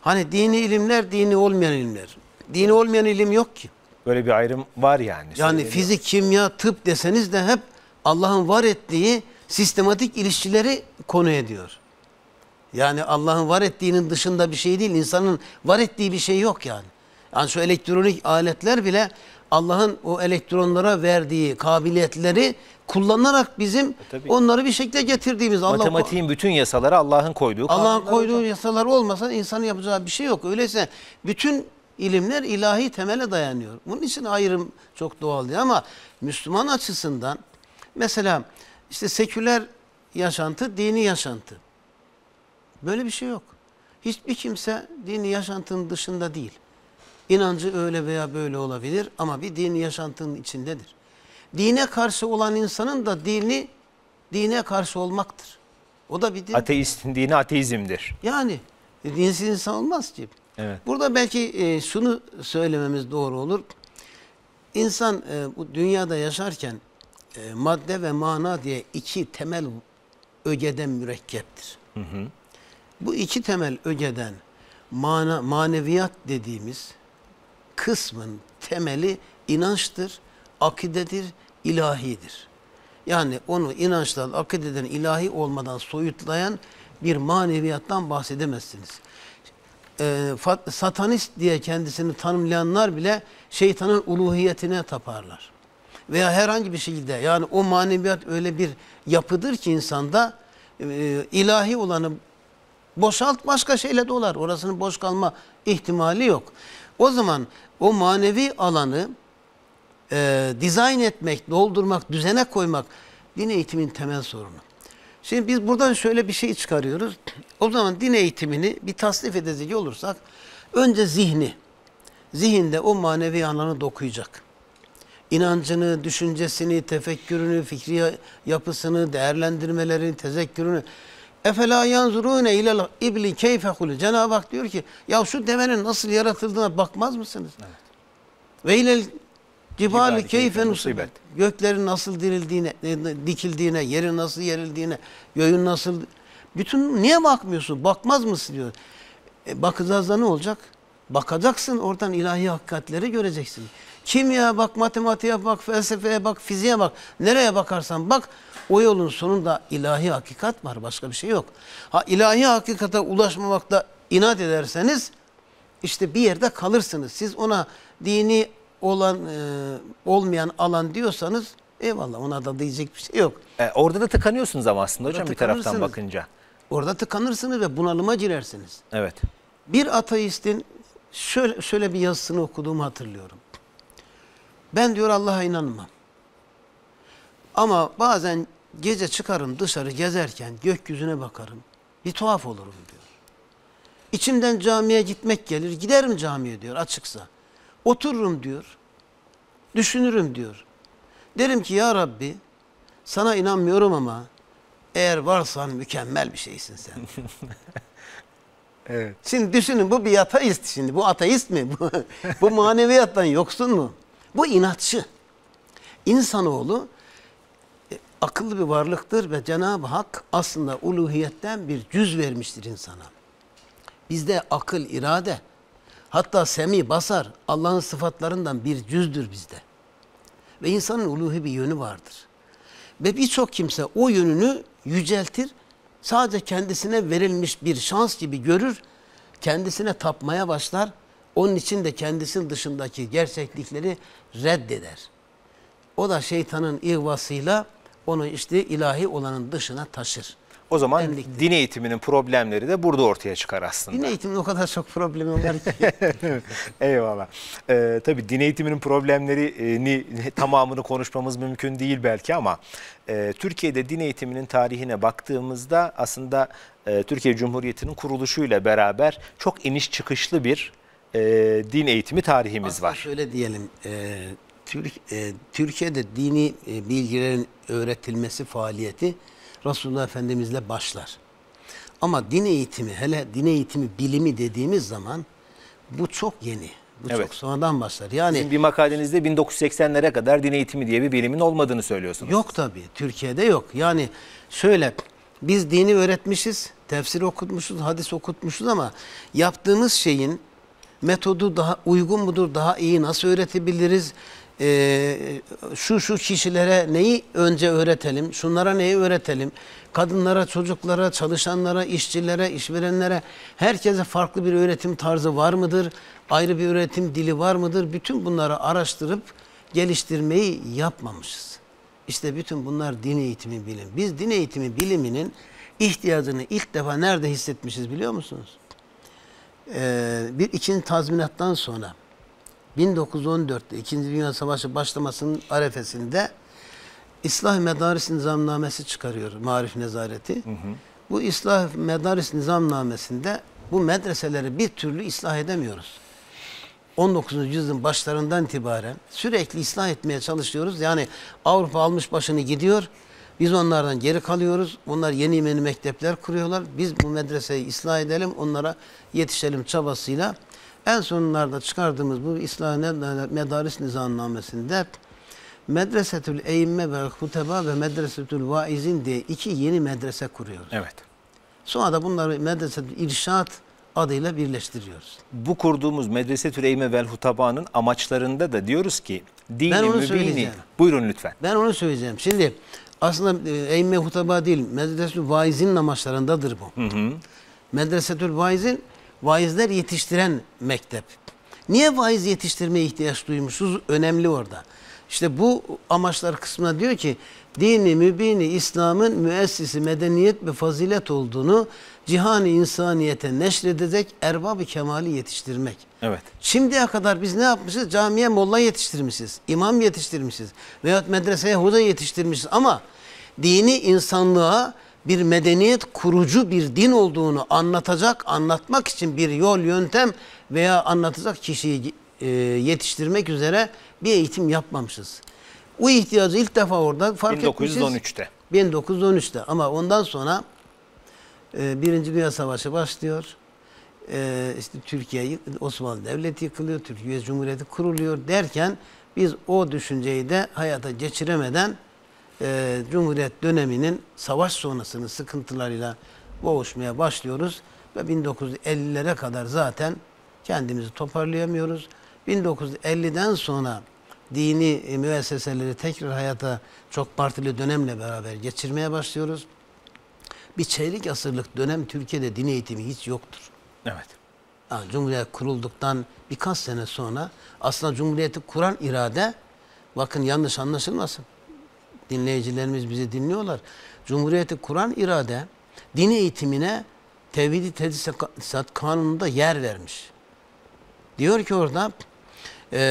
Hani dini ilimler, dini olmayan ilimler. Dini olmayan ilim yok ki. Böyle bir ayrım var yani. Yani fizik, kimya, tıp deseniz de hep Allah'ın var ettiği sistematik ilişkileri konu ediyor. Yani Allah'ın var ettiğinin dışında bir şey değil. İnsanın var ettiği bir şey yok yani. Yani şu elektronik aletler bile Allah'ın o elektronlara verdiği kabiliyetleri kullanarak bizim e, Tabii. onları bir şekilde getirdiğimiz matematiğin Allah, bütün yasaları Allah'ın koyduğu Allah'ın koyduğu hocam. yasalar olmasa insanın yapacağı bir şey yok. Öyleyse bütün ilimler ilahi temele dayanıyor. Bunun için ayrım çok doğal diye ama Müslüman açısından Mesela işte seküler yaşantı, dini yaşantı. Böyle bir şey yok. Hiçbir kimse dini yaşantının dışında değil. İnancı öyle veya böyle olabilir ama bir dini yaşantının içindedir. Dine karşı olan insanın da dini dine karşı olmaktır. O da bir din. Ateistin dini ateizmdir. Yani e, dinsiz insan olmaz ki. Evet. Burada belki e, şunu söylememiz doğru olur. İnsan e, bu dünyada yaşarken e, madde ve mana diye iki temel ögeden mürekkeptir. Hı hı. Bu iki temel ögeden mana, maneviyat dediğimiz kısmın temeli inançtır, akidedir, ilahidir. Yani onu inançtan, akideden, ilahi olmadan soyutlayan bir maneviyattan bahsedemezsiniz. E, satanist diye kendisini tanımlayanlar bile şeytanın uluhiyetine taparlar veya herhangi bir şekilde yani o maneviyat öyle bir yapıdır ki insanda e, ilahi olanı boşalt başka şeyle dolar. Orasının boş kalma ihtimali yok. O zaman o manevi alanı e, dizayn etmek, doldurmak, düzene koymak din eğitiminin temel sorunu. Şimdi biz buradan şöyle bir şey çıkarıyoruz. O zaman din eğitimini bir tasnif edecek olursak önce zihni, zihinde o manevi alanı dokuyacak inancını, düşüncesini, tefekkürünü, fikri yapısını, değerlendirmelerini, tezekkürünü. Efela yanzurune ilel ibli keyfe hulü. Cenab-ı Hak diyor ki ya şu devenin nasıl yaratıldığına bakmaz mısınız? Ve ilel cibali keyfe nusibet. Göklerin nasıl dirildiğine, dikildiğine, yerin nasıl yerildiğine, göğün nasıl... Bütün niye bakmıyorsun? Bakmaz mısın diyor. E, bakacağız da ne olacak? Bakacaksın oradan ilahi hakikatleri göreceksin. Kimya bak, matematiğe bak, felsefeye bak, fiziğe bak. Nereye bakarsan bak o yolun sonunda ilahi hakikat var. Başka bir şey yok. Ha ilahi hakikate ulaşmamakta inat ederseniz işte bir yerde kalırsınız. Siz ona dini olan e, olmayan alan diyorsanız eyvallah ona da diyecek bir şey yok. E, orada da tıkanıyorsunuz ama aslında orada hocam bir taraftan bakınca. Orada tıkanırsınız ve bunalıma girersiniz. Evet. Bir ateistin şöyle, şöyle bir yazısını okuduğumu hatırlıyorum. Ben diyor Allah'a inanmam. Ama bazen gece çıkarım dışarı gezerken gökyüzüne bakarım. Bir tuhaf olurum diyor. İçimden camiye gitmek gelir. Giderim camiye diyor açıksa. Otururum diyor. Düşünürüm diyor. Derim ki ya Rabbi sana inanmıyorum ama eğer varsan mükemmel bir şeysin sen. evet. Şimdi düşünün bu bir ateist şimdi. Bu ateist mi? bu maneviyattan yoksun mu? Bu inatçı. İnsanoğlu e, akıllı bir varlıktır ve Cenab-ı Hak aslında uluhiyetten bir cüz vermiştir insana. Bizde akıl, irade, hatta semi, basar Allah'ın sıfatlarından bir cüzdür bizde. Ve insanın uluhi bir yönü vardır. Ve birçok kimse o yönünü yüceltir, sadece kendisine verilmiş bir şans gibi görür, kendisine tapmaya başlar onun için de kendisinin dışındaki gerçeklikleri reddeder. O da şeytanın ihvasıyla onu işte ilahi olanın dışına taşır. O zaman Benliktir. din eğitiminin problemleri de burada ortaya çıkar aslında. Din eğitiminin o kadar çok problemi var ki. Eyvallah. Ee, tabii din eğitiminin problemlerini tamamını konuşmamız mümkün değil belki ama e, Türkiye'de din eğitiminin tarihine baktığımızda aslında e, Türkiye Cumhuriyeti'nin kuruluşuyla beraber çok iniş çıkışlı bir e, din eğitimi tarihimiz Aslında var. Şöyle diyelim, e, Türk, e, Türkiye'de dini e, bilgilerin öğretilmesi faaliyeti Resulullah Efendimizle başlar. Ama din eğitimi, hele din eğitimi bilimi dediğimiz zaman bu çok yeni. Bu evet. çok sonradan başlar. Yani Sizin bir makalenizde 1980'lere kadar din eğitimi diye bir bilimin olmadığını söylüyorsunuz. Yok tabii. Türkiye'de yok. Yani şöyle biz dini öğretmişiz, tefsir okutmuşuz, hadis okutmuşuz ama yaptığımız şeyin metodu daha uygun mudur, daha iyi nasıl öğretebiliriz? Ee, şu şu kişilere neyi önce öğretelim, şunlara neyi öğretelim? Kadınlara, çocuklara, çalışanlara, işçilere, işverenlere, herkese farklı bir öğretim tarzı var mıdır? Ayrı bir öğretim dili var mıdır? Bütün bunları araştırıp geliştirmeyi yapmamışız. İşte bütün bunlar din eğitimi bilim. Biz din eğitimi biliminin ihtiyacını ilk defa nerede hissetmişiz biliyor musunuz? Ee, bir ikinci tazminattan sonra 1914'te İkinci Dünya Savaşı başlamasının arefesinde İslah Medaris Nizamnamesi çıkarıyor Marif Nezareti. Hı hı. Bu İslah Medaris Nizamnamesi'nde bu medreseleri bir türlü ıslah edemiyoruz. 19. yüzyılın başlarından itibaren sürekli ıslah etmeye çalışıyoruz. Yani Avrupa almış başını gidiyor. Biz onlardan geri kalıyoruz. Onlar yeni yeni mektepler kuruyorlar. Biz bu medreseyi ıslah edelim, onlara yetişelim çabasıyla. En sonlarda çıkardığımız bu İslah Medaris Nizamnamesi'nde Medresetül Eğimme ve Huteba ve Medresetül Vaizin diye iki yeni medrese kuruyoruz. Evet. Sonra da bunları Medresetül İrşad adıyla birleştiriyoruz. Bu kurduğumuz Medresetül Eğimme ve Hutaba'nın amaçlarında da diyoruz ki dini mübini. Buyurun lütfen. Ben onu söyleyeceğim. Şimdi aslında eğme hutaba değil, medresetül vaizin amaçlarındadır bu. Hı hı. Medresetül vaizin, vaizler yetiştiren mektep. Niye vaiz yetiştirmeye ihtiyaç duymuşuz? Önemli orada. İşte bu amaçlar kısmına diyor ki, dini mübini İslam'ın müessisi medeniyet ve fazilet olduğunu Cihani insaniyete neşredecek erbab-ı kemali yetiştirmek. Evet. Şimdiye kadar biz ne yapmışız? Camiye molla yetiştirmişiz, imam yetiştirmişiz veyahut medreseye hoca yetiştirmişiz ama dini insanlığa bir medeniyet kurucu bir din olduğunu anlatacak, anlatmak için bir yol, yöntem veya anlatacak kişiyi e, yetiştirmek üzere bir eğitim yapmamışız. Bu ihtiyacı ilk defa orada fark 1913'te. etmişiz. 1913'te. 1913'te ama ondan sonra ee, Birinci Dünya Savaşı başlıyor. Ee, işte Türkiye, Osmanlı Devleti yıkılıyor, Türkiye Cumhuriyeti kuruluyor derken biz o düşünceyi de hayata geçiremeden e, Cumhuriyet döneminin savaş sonrasının sıkıntılarıyla boğuşmaya başlıyoruz ve 1950'lere kadar zaten kendimizi toparlayamıyoruz. 1950'den sonra dini müesseseleri tekrar hayata çok partili dönemle beraber geçirmeye başlıyoruz bir çeyrek asırlık dönem Türkiye'de din eğitimi hiç yoktur. Evet. Yani Cumhuriyet kurulduktan birkaç sene sonra aslında Cumhuriyeti kuran irade bakın yanlış anlaşılmasın. Dinleyicilerimiz bizi dinliyorlar. Cumhuriyeti kuran irade din eğitimine tevhidi tedrisat kanununda yer vermiş. Diyor ki orada e,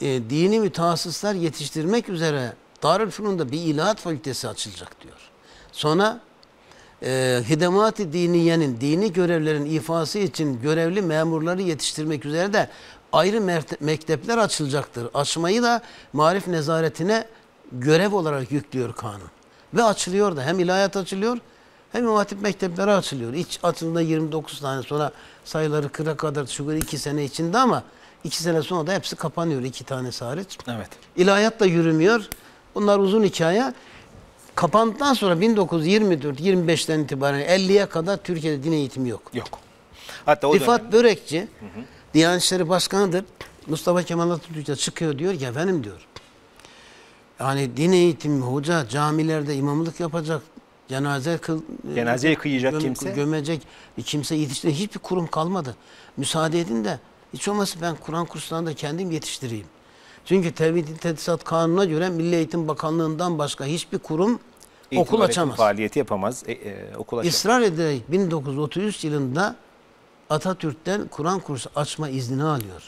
e, dini mütehassıslar yetiştirmek üzere Darülfünun'da bir ilahat fakültesi açılacak diyor. Sonra e, hidemat diniyenin, dini görevlerin ifası için görevli memurları yetiştirmek üzere de ayrı mektepler açılacaktır. Açmayı da marif nezaretine görev olarak yüklüyor kanun. Ve açılıyor da hem ilahiyat açılıyor hem muhatip Hatip mektepleri açılıyor. İç açılımda 29 tane sonra sayıları 40'a kadar şükür 2 sene içinde ama 2 sene sonra da hepsi kapanıyor 2 tane hariç. Evet. İlahiyat da yürümüyor. Bunlar uzun hikaye. Kapandıktan sonra 1924-25'ten itibaren 50'ye kadar Türkiye'de din eğitimi yok. Yok. Hatta o Rifat dönemde... Börekçi, hı hı. Diyanet İşleri Başkanı'dır. Mustafa Kemal Atatürk'e çıkıyor diyor ki efendim diyor. Yani din eğitimi hoca camilerde imamlık yapacak, cenaze kıl, e, cenazeyi kıyacak göm, kimse gömecek bir kimse yetiştirecek hiçbir kurum kalmadı. Müsaade edin de hiç olmazsa ben Kur'an kurslarında kendim yetiştireyim. Çünkü Tevhid-i Tedrisat Kanunu'na göre Milli Eğitim Bakanlığı'ndan başka hiçbir kurum eğitim okul açamaz. faaliyeti yapamaz. E, e, okul açamaz. İsrar ederek 1933 yılında Atatürk'ten Kur'an kursu açma iznini alıyor.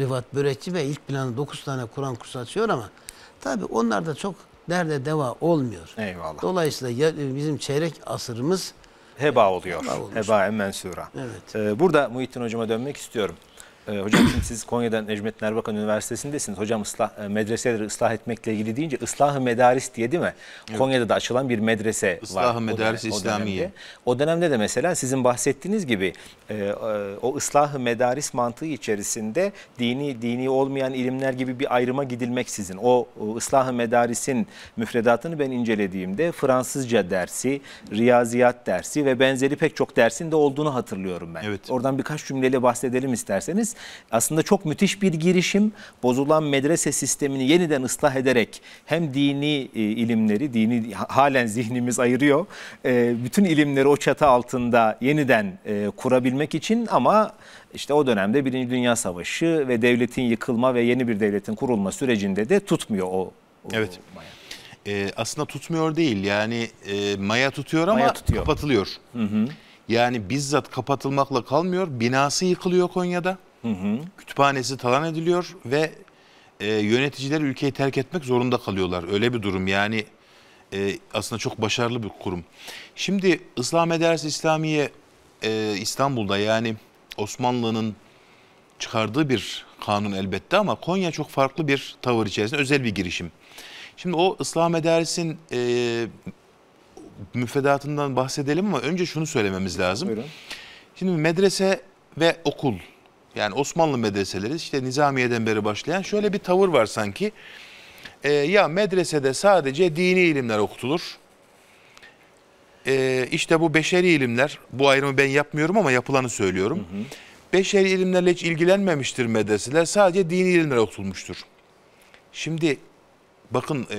Rıvat Börekçi ve ilk planı 9 tane Kur'an kursu açıyor ama tabi onlar da çok derde deva olmuyor. Eyvallah. Dolayısıyla e, bizim çeyrek asırımız heba oluyor. Heba, olmuş. heba mensura. Evet. Ee, burada Muhittin Hocam'a dönmek istiyorum. Ee, hocam şimdi siz Konya'dan Necmettin Erbakan Üniversitesi'ndesiniz. Hocam ıslah, e, medreseleri ıslah etmekle ilgili deyince ıslahı medaris diye değil mi? Evet. Konya'da da açılan bir medrese Islahı var. Islahı medaris o İslamiye. O dönemde. de mesela sizin bahsettiğiniz gibi e, e, o ıslahı medaris mantığı içerisinde dini dini olmayan ilimler gibi bir ayrıma gidilmeksizin o e, ıslahı medarisin müfredatını ben incelediğimde Fransızca dersi, riyaziyat dersi ve benzeri pek çok dersin de olduğunu hatırlıyorum ben. Evet. Oradan birkaç cümleyle bahsedelim isterseniz. Aslında çok müthiş bir girişim. Bozulan medrese sistemini yeniden ıslah ederek hem dini e, ilimleri, dini halen zihnimiz ayırıyor. E, bütün ilimleri o çatı altında yeniden e, kurabilmek için ama işte o dönemde Birinci Dünya Savaşı ve devletin yıkılma ve yeni bir devletin kurulma sürecinde de tutmuyor o. evet. Maya. E, aslında tutmuyor değil yani e, maya tutuyor ama maya tutuyor. kapatılıyor. Hı hı. Yani bizzat kapatılmakla kalmıyor binası yıkılıyor Konya'da. Hı hı. Kütüphanesi talan ediliyor ve e, yöneticiler ülkeyi terk etmek zorunda kalıyorlar. Öyle bir durum yani e, aslında çok başarılı bir kurum. Şimdi İslam Edersi İslamiye e, İstanbul'da yani Osmanlı'nın çıkardığı bir kanun elbette ama Konya çok farklı bir tavır içerisinde özel bir girişim. Şimdi o İslam Edersin e, müfredatından bahsedelim ama önce şunu söylememiz lazım. Buyurun. Şimdi medrese ve okul yani Osmanlı medreseleri işte Nizamiye'den beri başlayan şöyle bir tavır var sanki. E, ya medresede sadece dini ilimler okutulur. E, işte bu beşeri ilimler, bu ayrımı ben yapmıyorum ama yapılanı söylüyorum. Hı hı. Beşeri ilimlerle hiç ilgilenmemiştir medreseler, sadece dini ilimler okutulmuştur. Şimdi bakın e,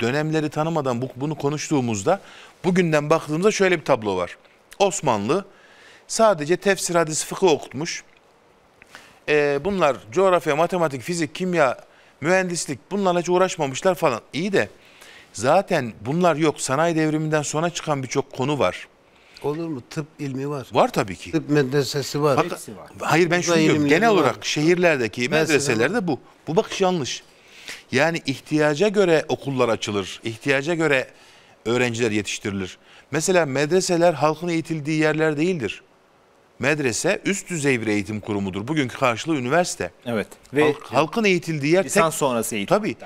dönemleri tanımadan bu, bunu konuştuğumuzda bugünden baktığımızda şöyle bir tablo var. Osmanlı sadece tefsir hadis fıkıh okutmuş e, bunlar coğrafya, matematik, fizik, kimya, mühendislik bunlarla hiç uğraşmamışlar falan. İyi de zaten bunlar yok. Sanayi devriminden sonra çıkan birçok konu var. Olur mu? Tıp ilmi var. Var tabii ki. Tıp medresesi var. Hatta, var. Hayır ben şunu diyorum. Genel var. olarak şehirlerdeki Mesela medreselerde bu. Bu bakış yanlış. Yani ihtiyaca göre okullar açılır. İhtiyaca göre öğrenciler yetiştirilir. Mesela medreseler halkın eğitildiği yerler değildir medrese üst düzey bir eğitim kurumudur. Bugünkü karşılığı üniversite. Evet. Ve Halk, halkın eğitildiği yer lisans tek, sonrası eğitim. Tabii.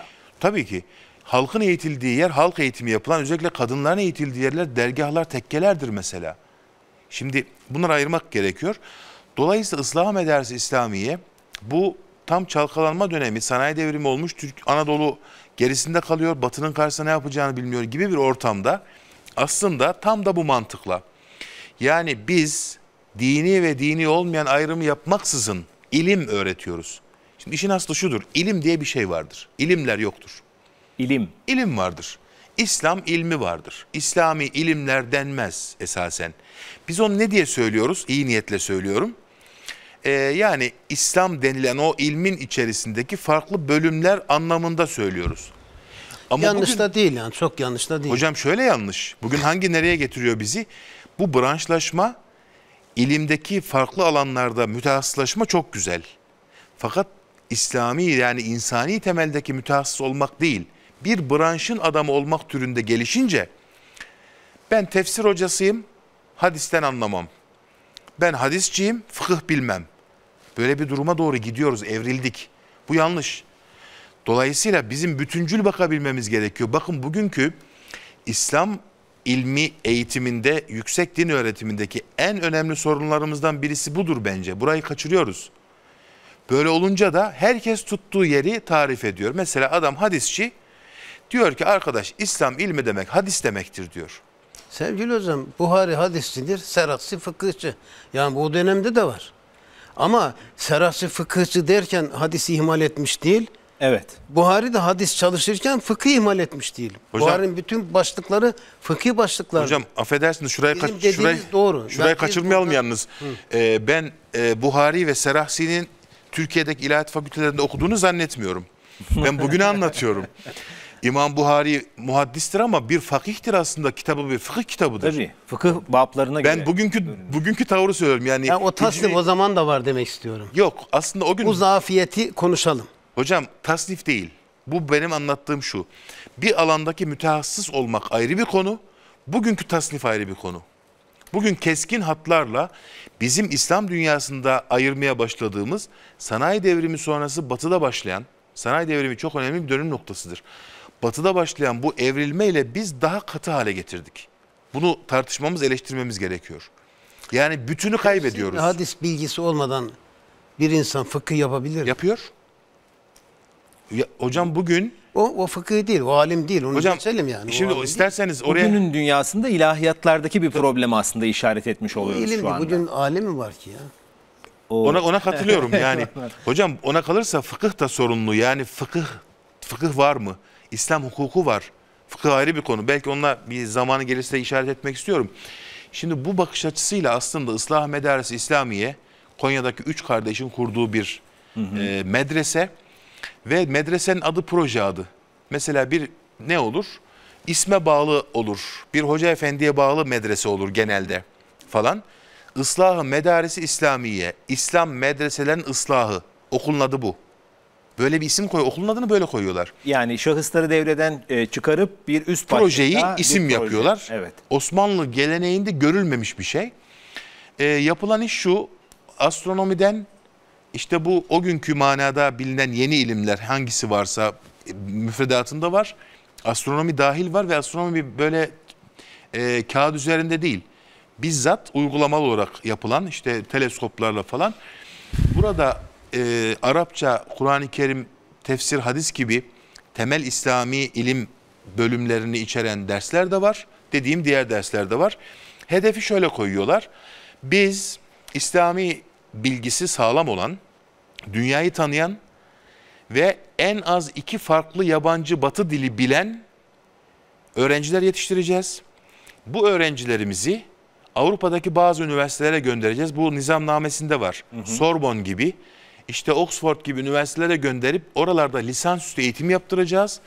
Tabii ki. Halkın eğitildiği yer, halk eğitimi yapılan özellikle kadınların eğitildiği yerler dergahlar, tekkelerdir mesela. Şimdi bunları ayırmak gerekiyor. Dolayısıyla İslam medresi İslamiye bu tam çalkalanma dönemi, sanayi devrimi olmuş, Türk Anadolu gerisinde kalıyor, Batı'nın karşısında ne yapacağını bilmiyor gibi bir ortamda aslında tam da bu mantıkla. Yani biz dini ve dini olmayan ayrımı yapmaksızın ilim öğretiyoruz. Şimdi işin aslı şudur. İlim diye bir şey vardır. İlimler yoktur. İlim. İlim vardır. İslam ilmi vardır. İslami ilimler denmez esasen. Biz onu ne diye söylüyoruz? İyi niyetle söylüyorum. Ee, yani İslam denilen o ilmin içerisindeki farklı bölümler anlamında söylüyoruz. Ama yanlış bugün, da değil yani çok yanlış da değil. Hocam şöyle yanlış. Bugün hangi nereye getiriyor bizi? Bu branşlaşma ilimdeki farklı alanlarda mütehassıslaşma çok güzel. Fakat İslami yani insani temeldeki mütehassıs olmak değil, bir branşın adamı olmak türünde gelişince ben tefsir hocasıyım, hadisten anlamam. Ben hadisçiyim, fıkıh bilmem. Böyle bir duruma doğru gidiyoruz, evrildik. Bu yanlış. Dolayısıyla bizim bütüncül bakabilmemiz gerekiyor. Bakın bugünkü İslam ilmi eğitiminde, yüksek din öğretimindeki en önemli sorunlarımızdan birisi budur bence. Burayı kaçırıyoruz. Böyle olunca da herkes tuttuğu yeri tarif ediyor. Mesela adam hadisçi diyor ki arkadaş İslam ilmi demek hadis demektir diyor. Sevgili hocam Buhari hadisçidir, Serasi fıkıhçı. Yani bu dönemde de var. Ama Serasi fıkıhçı derken hadisi ihmal etmiş değil. Evet. Buhari de hadis çalışırken fıkıh ihmal etmiş değil. Buhari'nin bütün başlıkları fıkıh başlıkları. Hocam affedersiniz şurayı kaç, şurayı, doğru. Şurayı Belki kaçırmayalım burada... yalnız. Ee, ben e, Buhari ve Serahsi'nin Türkiye'deki ilahiyat fakültelerinde okuduğunu zannetmiyorum. Ben bugün anlatıyorum. İmam Buhari muhaddistir ama bir fakihtir aslında kitabı bir fıkıh kitabıdır. Tabii fıkıh bablarına ben göre. Ben bugünkü bugünkü tavrı söylüyorum yani. yani o tasnif hücre... o zaman da var demek istiyorum. Yok aslında o gün. Bu zafiyeti konuşalım. Hocam tasnif değil. Bu benim anlattığım şu. Bir alandaki mütehassıs olmak ayrı bir konu. Bugünkü tasnif ayrı bir konu. Bugün keskin hatlarla bizim İslam dünyasında ayırmaya başladığımız sanayi devrimi sonrası batıda başlayan, sanayi devrimi çok önemli bir dönüm noktasıdır. Batıda başlayan bu evrilmeyle biz daha katı hale getirdik. Bunu tartışmamız, eleştirmemiz gerekiyor. Yani bütünü kaybediyoruz. hadis bilgisi olmadan bir insan fıkıh yapabilir mi? Yapıyor. Ya, hocam bugün o, o fıkıh değil, o alim değil. Onu Hocam, geçelim yani. Şimdi o isterseniz değil. oraya... Bugünün dünyasında ilahiyatlardaki bir problem aslında işaret etmiş oluyoruz şu anda. Bugün alim mi var ki ya? O. Ona, ona katılıyorum yani. Hocam ona kalırsa fıkıh da sorunlu. Yani fıkıh, fıkıh var mı? İslam hukuku var. Fıkıh ayrı bir konu. Belki onunla bir zamanı gelirse işaret etmek istiyorum. Şimdi bu bakış açısıyla aslında Islah Medaresi İslamiye, Konya'daki üç kardeşin kurduğu bir hı hı. E, medrese... Ve medresenin adı proje adı. Mesela bir ne olur? İsme bağlı olur. Bir hoca efendiye bağlı medrese olur genelde falan. Islahı medaresi İslamiye. İslam medreselerin ıslahı. Okulun adı bu. Böyle bir isim koy. Okulun adını böyle koyuyorlar. Yani şahısları devreden e, çıkarıp bir üst projeyi isim bir yapıyorlar. Evet. Osmanlı geleneğinde görülmemiş bir şey. E, yapılan iş şu. Astronomiden işte bu o günkü manada bilinen yeni ilimler hangisi varsa e, müfredatında var. Astronomi dahil var ve astronomi böyle e, kağıt üzerinde değil. Bizzat uygulamalı olarak yapılan işte teleskoplarla falan. Burada e, Arapça, Kur'an-ı Kerim, tefsir, hadis gibi temel İslami ilim bölümlerini içeren dersler de var. Dediğim diğer dersler de var. Hedefi şöyle koyuyorlar. Biz İslami bilgisi sağlam olan dünyayı tanıyan ve en az iki farklı yabancı batı dili bilen öğrenciler yetiştireceğiz. Bu öğrencilerimizi Avrupa'daki bazı üniversitelere göndereceğiz. Bu nizamnamesinde var. Hı hı. Sorbon gibi, işte Oxford gibi üniversitelere gönderip oralarda lisansüstü eğitim yaptıracağız.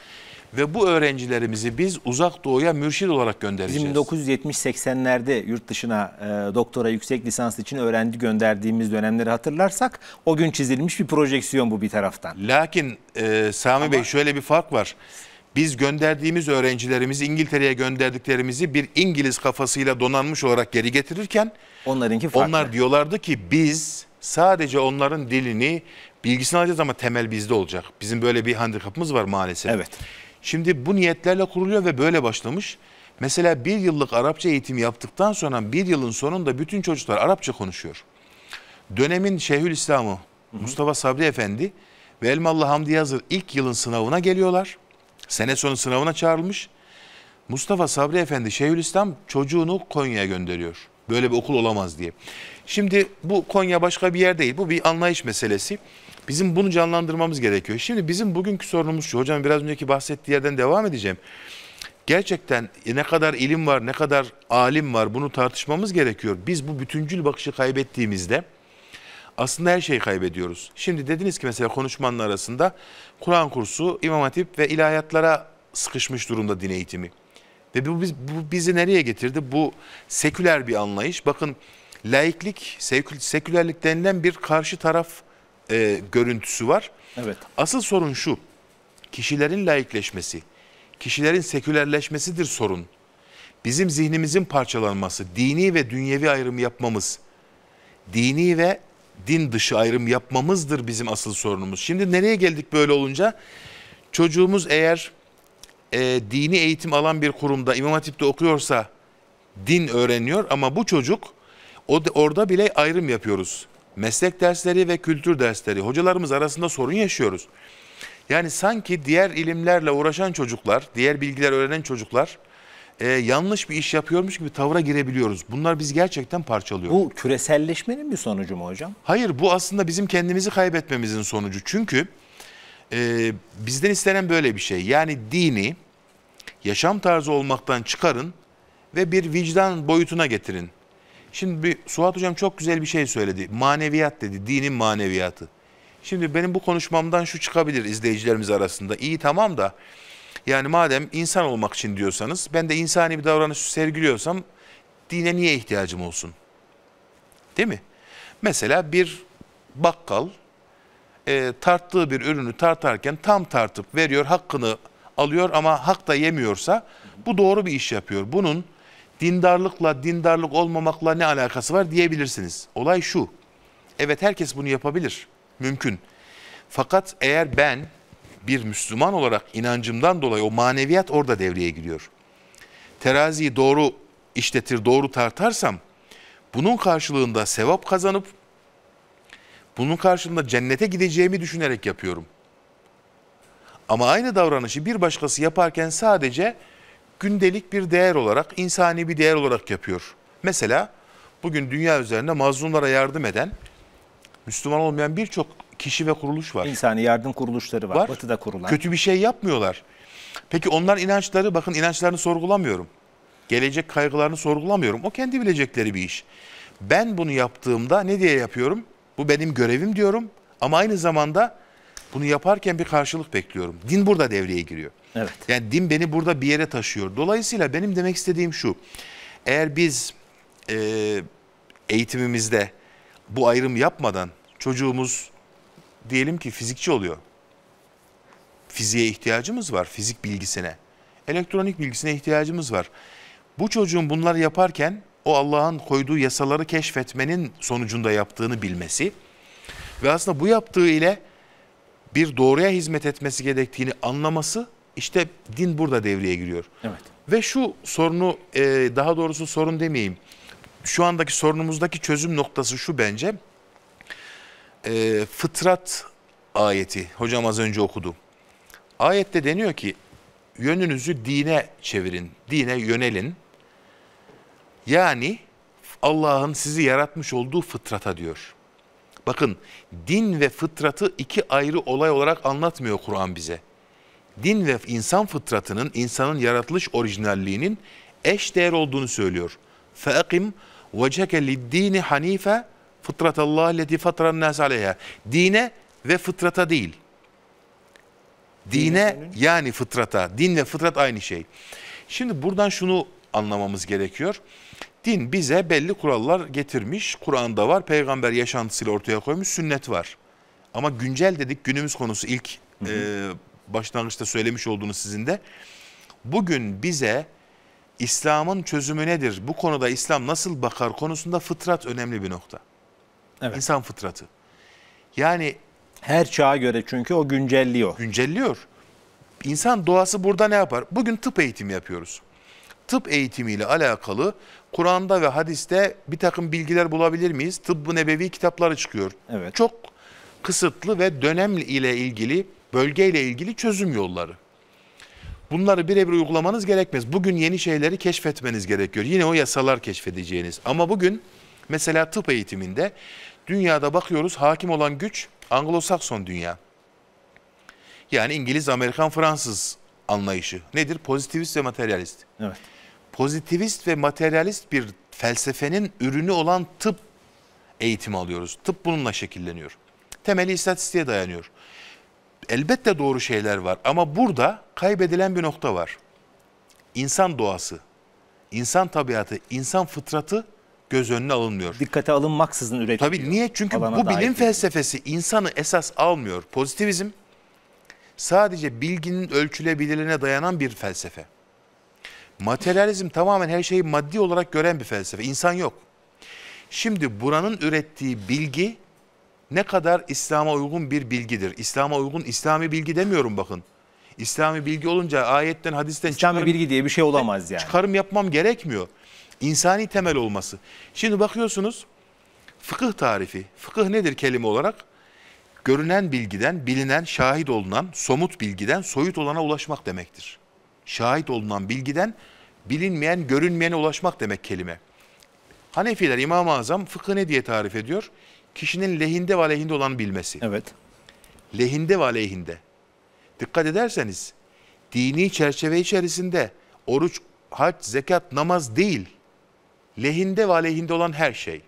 Ve bu öğrencilerimizi biz uzak doğuya mürşid olarak göndereceğiz. 1970-80'lerde yurt dışına e, doktora yüksek lisans için öğrenci gönderdiğimiz dönemleri hatırlarsak o gün çizilmiş bir projeksiyon bu bir taraftan. Lakin e, Sami Ama... Bey şöyle bir fark var. Biz gönderdiğimiz öğrencilerimizi İngiltere'ye gönderdiklerimizi bir İngiliz kafasıyla donanmış olarak geri getirirken onlarınki farklı. Onlar diyorlardı ki biz sadece onların dilini bilgisini alacağız ama temel bizde olacak. Bizim böyle bir handikapımız var maalesef. Evet. Şimdi bu niyetlerle kuruluyor ve böyle başlamış. Mesela bir yıllık Arapça eğitim yaptıktan sonra bir yılın sonunda bütün çocuklar Arapça konuşuyor. Dönemin Şeyhülislam'ı Mustafa Sabri Efendi ve Elmalı Hamdi Yazır ilk yılın sınavına geliyorlar. Sene sonu sınavına çağrılmış. Mustafa Sabri Efendi Şeyhülislam çocuğunu Konya'ya gönderiyor. Böyle bir okul olamaz diye. Şimdi bu Konya başka bir yer değil. Bu bir anlayış meselesi. Bizim bunu canlandırmamız gerekiyor. Şimdi bizim bugünkü sorunumuz şu. Hocam biraz önceki bahsettiği yerden devam edeceğim. Gerçekten ne kadar ilim var, ne kadar alim var bunu tartışmamız gerekiyor. Biz bu bütüncül bakışı kaybettiğimizde aslında her şeyi kaybediyoruz. Şimdi dediniz ki mesela konuşmanın arasında Kur'an kursu, İmam Hatip ve ilahiyatlara sıkışmış durumda din eğitimi. Ve bu, bu bizi nereye getirdi? Bu seküler bir anlayış. Bakın laiklik, sekülerlik denilen bir karşı taraf e, görüntüsü var. Evet. Asıl sorun şu. Kişilerin laikleşmesi, kişilerin sekülerleşmesidir sorun. Bizim zihnimizin parçalanması, dini ve dünyevi ayrım yapmamız, dini ve din dışı ayrım yapmamızdır bizim asıl sorunumuz. Şimdi nereye geldik böyle olunca? Çocuğumuz eğer e, dini eğitim alan bir kurumda İmam Hatip'te okuyorsa din öğreniyor ama bu çocuk o orada bile ayrım yapıyoruz meslek dersleri ve kültür dersleri hocalarımız arasında sorun yaşıyoruz. Yani sanki diğer ilimlerle uğraşan çocuklar, diğer bilgiler öğrenen çocuklar e, yanlış bir iş yapıyormuş gibi tavra girebiliyoruz. Bunlar biz gerçekten parçalıyor. Bu küreselleşmenin bir sonucu mu hocam? Hayır bu aslında bizim kendimizi kaybetmemizin sonucu. Çünkü e, bizden istenen böyle bir şey. Yani dini yaşam tarzı olmaktan çıkarın ve bir vicdan boyutuna getirin. Şimdi bir, Suat Hocam çok güzel bir şey söyledi. Maneviyat dedi, dinin maneviyatı. Şimdi benim bu konuşmamdan şu çıkabilir izleyicilerimiz arasında. İyi tamam da yani madem insan olmak için diyorsanız ben de insani bir davranış sergiliyorsam dine niye ihtiyacım olsun? Değil mi? Mesela bir bakkal e, tarttığı bir ürünü tartarken tam tartıp veriyor hakkını alıyor ama hak da yemiyorsa bu doğru bir iş yapıyor. Bunun dindarlıkla dindarlık olmamakla ne alakası var diyebilirsiniz. Olay şu. Evet herkes bunu yapabilir. Mümkün. Fakat eğer ben bir Müslüman olarak inancımdan dolayı o maneviyat orada devreye giriyor. Teraziyi doğru işletir, doğru tartarsam bunun karşılığında sevap kazanıp bunun karşılığında cennete gideceğimi düşünerek yapıyorum. Ama aynı davranışı bir başkası yaparken sadece gündelik bir değer olarak, insani bir değer olarak yapıyor. Mesela bugün dünya üzerinde mazlumlara yardım eden Müslüman olmayan birçok kişi ve kuruluş var. İnsani yardım kuruluşları var, var. Batı'da kurulan. Kötü bir şey yapmıyorlar. Peki onlar inançları, bakın inançlarını sorgulamıyorum. Gelecek kaygılarını sorgulamıyorum. O kendi bilecekleri bir iş. Ben bunu yaptığımda ne diye yapıyorum? Bu benim görevim diyorum ama aynı zamanda bunu yaparken bir karşılık bekliyorum. Din burada devreye giriyor. Evet. Yani din beni burada bir yere taşıyor. Dolayısıyla benim demek istediğim şu. Eğer biz e, eğitimimizde bu ayrım yapmadan çocuğumuz diyelim ki fizikçi oluyor. Fiziğe ihtiyacımız var, fizik bilgisine. Elektronik bilgisine ihtiyacımız var. Bu çocuğun bunları yaparken o Allah'ın koyduğu yasaları keşfetmenin sonucunda yaptığını bilmesi ve aslında bu yaptığı ile bir doğruya hizmet etmesi gerektiğini anlaması işte din burada devreye giriyor. Evet. Ve şu sorunu e, daha doğrusu sorun demeyeyim. Şu andaki sorunumuzdaki çözüm noktası şu bence. E, fıtrat ayeti hocam az önce okudu. Ayette deniyor ki yönünüzü dine çevirin, dine yönelin. Yani Allah'ın sizi yaratmış olduğu fıtrata diyor. Bakın din ve fıtratı iki ayrı olay olarak anlatmıyor Kur'an bize din ve insan fıtratının, insanın yaratılış orijinalliğinin eş değer olduğunu söylüyor. فَاَقِمْ وَجَكَ لِدِّينِ حَن۪يفَ فِطْرَةَ اللّٰهِ لَتِي فَطْرَ النَّاسَ عَلَيْهَا Dine ve fıtrata değil. Dine yani fıtrata. Din ve fıtrat aynı şey. Şimdi buradan şunu anlamamız gerekiyor. Din bize belli kurallar getirmiş. Kur'an'da var, peygamber yaşantısıyla ortaya koymuş, sünnet var. Ama güncel dedik günümüz konusu ilk hı hı. E, başlangıçta söylemiş olduğunuz sizin de. Bugün bize İslam'ın çözümü nedir? Bu konuda İslam nasıl bakar konusunda fıtrat önemli bir nokta. Evet. İnsan fıtratı. Yani her çağa göre çünkü o güncelliyor. Güncelliyor. İnsan doğası burada ne yapar? Bugün tıp eğitimi yapıyoruz. Tıp eğitimiyle alakalı Kur'an'da ve hadiste bir takım bilgiler bulabilir miyiz? Tıbbı Nebevi kitapları çıkıyor. Evet. Çok kısıtlı ve dönem ile ilgili bölgeyle ilgili çözüm yolları. Bunları birebir uygulamanız gerekmez. Bugün yeni şeyleri keşfetmeniz gerekiyor. Yine o yasalar keşfedeceğiniz. Ama bugün mesela tıp eğitiminde dünyada bakıyoruz hakim olan güç Anglo-Sakson dünya. Yani İngiliz, Amerikan, Fransız anlayışı. Nedir? Pozitivist ve materyalist. Evet. Pozitivist ve materyalist bir felsefenin ürünü olan tıp eğitimi alıyoruz. Tıp bununla şekilleniyor. Temeli istatistiğe dayanıyor elbette doğru şeyler var ama burada kaybedilen bir nokta var. İnsan doğası, insan tabiatı, insan fıtratı göz önüne alınmıyor. Dikkate alınmaksızın üretiliyor. Tabii niye? Çünkü bu bilim değil. felsefesi insanı esas almıyor. Pozitivizm sadece bilginin ölçülebilirliğine dayanan bir felsefe. Materyalizm tamamen her şeyi maddi olarak gören bir felsefe. İnsan yok. Şimdi buranın ürettiği bilgi ne kadar İslam'a uygun bir bilgidir. İslam'a uygun İslami bilgi demiyorum bakın. İslami bilgi olunca ayetten hadisten İslami çıkarım, bilgi diye bir şey olamaz yani. Çıkarım yapmam gerekmiyor. İnsani temel olması. Şimdi bakıyorsunuz fıkıh tarifi. Fıkıh nedir kelime olarak? Görünen bilgiden, bilinen, şahit olunan, somut bilgiden soyut olana ulaşmak demektir. Şahit olunan bilgiden bilinmeyen, görünmeyene ulaşmak demek kelime. Hanefiler İmam-ı Azam fıkıh ne diye tarif ediyor? kişinin lehinde ve aleyhinde olan bilmesi. Evet. Lehinde ve aleyhinde. Dikkat ederseniz dini çerçeve içerisinde oruç, hac, zekat, namaz değil. Lehinde ve aleyhinde olan her şey.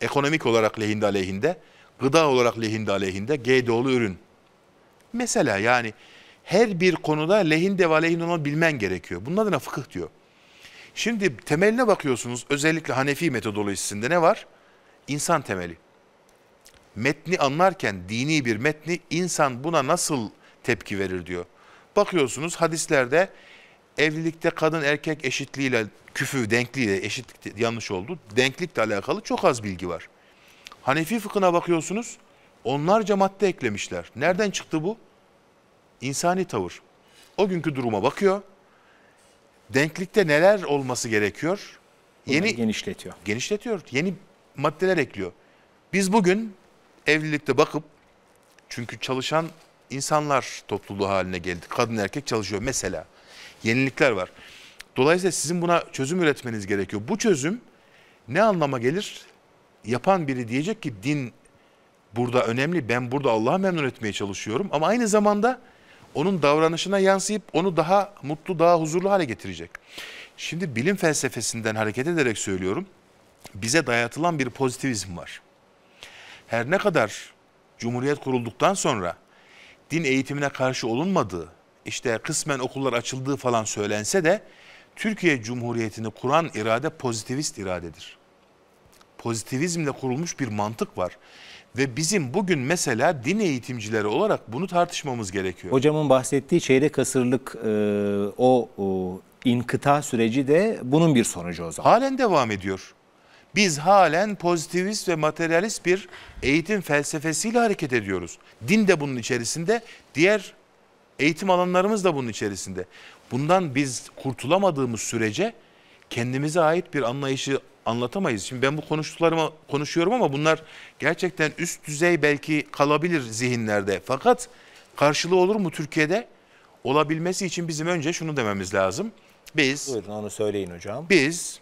Ekonomik olarak lehinde aleyhinde, gıda olarak lehinde aleyhinde, GDO'lu ürün. Mesela yani her bir konuda lehinde ve aleyhinde olan bilmen gerekiyor. Bunun adına fıkıh diyor. Şimdi temeline bakıyorsunuz özellikle Hanefi metodolojisinde ne var? İnsan temeli metni anlarken dini bir metni insan buna nasıl tepki verir diyor. Bakıyorsunuz hadislerde evlilikte kadın erkek eşitliğiyle küfü denkliğiyle eşitlik de, yanlış oldu. Denklikle alakalı çok az bilgi var. Hanefi fıkhına bakıyorsunuz onlarca madde eklemişler. Nereden çıktı bu? İnsani tavır. O günkü duruma bakıyor. Denklikte neler olması gerekiyor? Bunları yeni genişletiyor. Genişletiyor. Yeni maddeler ekliyor. Biz bugün evlilikte bakıp çünkü çalışan insanlar topluluğu haline geldi. Kadın erkek çalışıyor mesela. Yenilikler var. Dolayısıyla sizin buna çözüm üretmeniz gerekiyor. Bu çözüm ne anlama gelir? Yapan biri diyecek ki din burada önemli. Ben burada Allah'ı memnun etmeye çalışıyorum. Ama aynı zamanda onun davranışına yansıyıp onu daha mutlu, daha huzurlu hale getirecek. Şimdi bilim felsefesinden hareket ederek söylüyorum. Bize dayatılan bir pozitivizm var her ne kadar Cumhuriyet kurulduktan sonra din eğitimine karşı olunmadığı, işte kısmen okullar açıldığı falan söylense de Türkiye Cumhuriyeti'ni kuran irade pozitivist iradedir. Pozitivizmle kurulmuş bir mantık var. Ve bizim bugün mesela din eğitimcileri olarak bunu tartışmamız gerekiyor. Hocamın bahsettiği çeyrek asırlık e, o, o inkıta süreci de bunun bir sonucu o zaman. Halen devam ediyor. Biz halen pozitivist ve materyalist bir eğitim felsefesiyle hareket ediyoruz. Din de bunun içerisinde, diğer eğitim alanlarımız da bunun içerisinde. Bundan biz kurtulamadığımız sürece kendimize ait bir anlayışı anlatamayız. Şimdi ben bu konuştuklarımı konuşuyorum ama bunlar gerçekten üst düzey belki kalabilir zihinlerde. Fakat karşılığı olur mu Türkiye'de? Olabilmesi için bizim önce şunu dememiz lazım. Biz Buyurun onu söyleyin hocam. Biz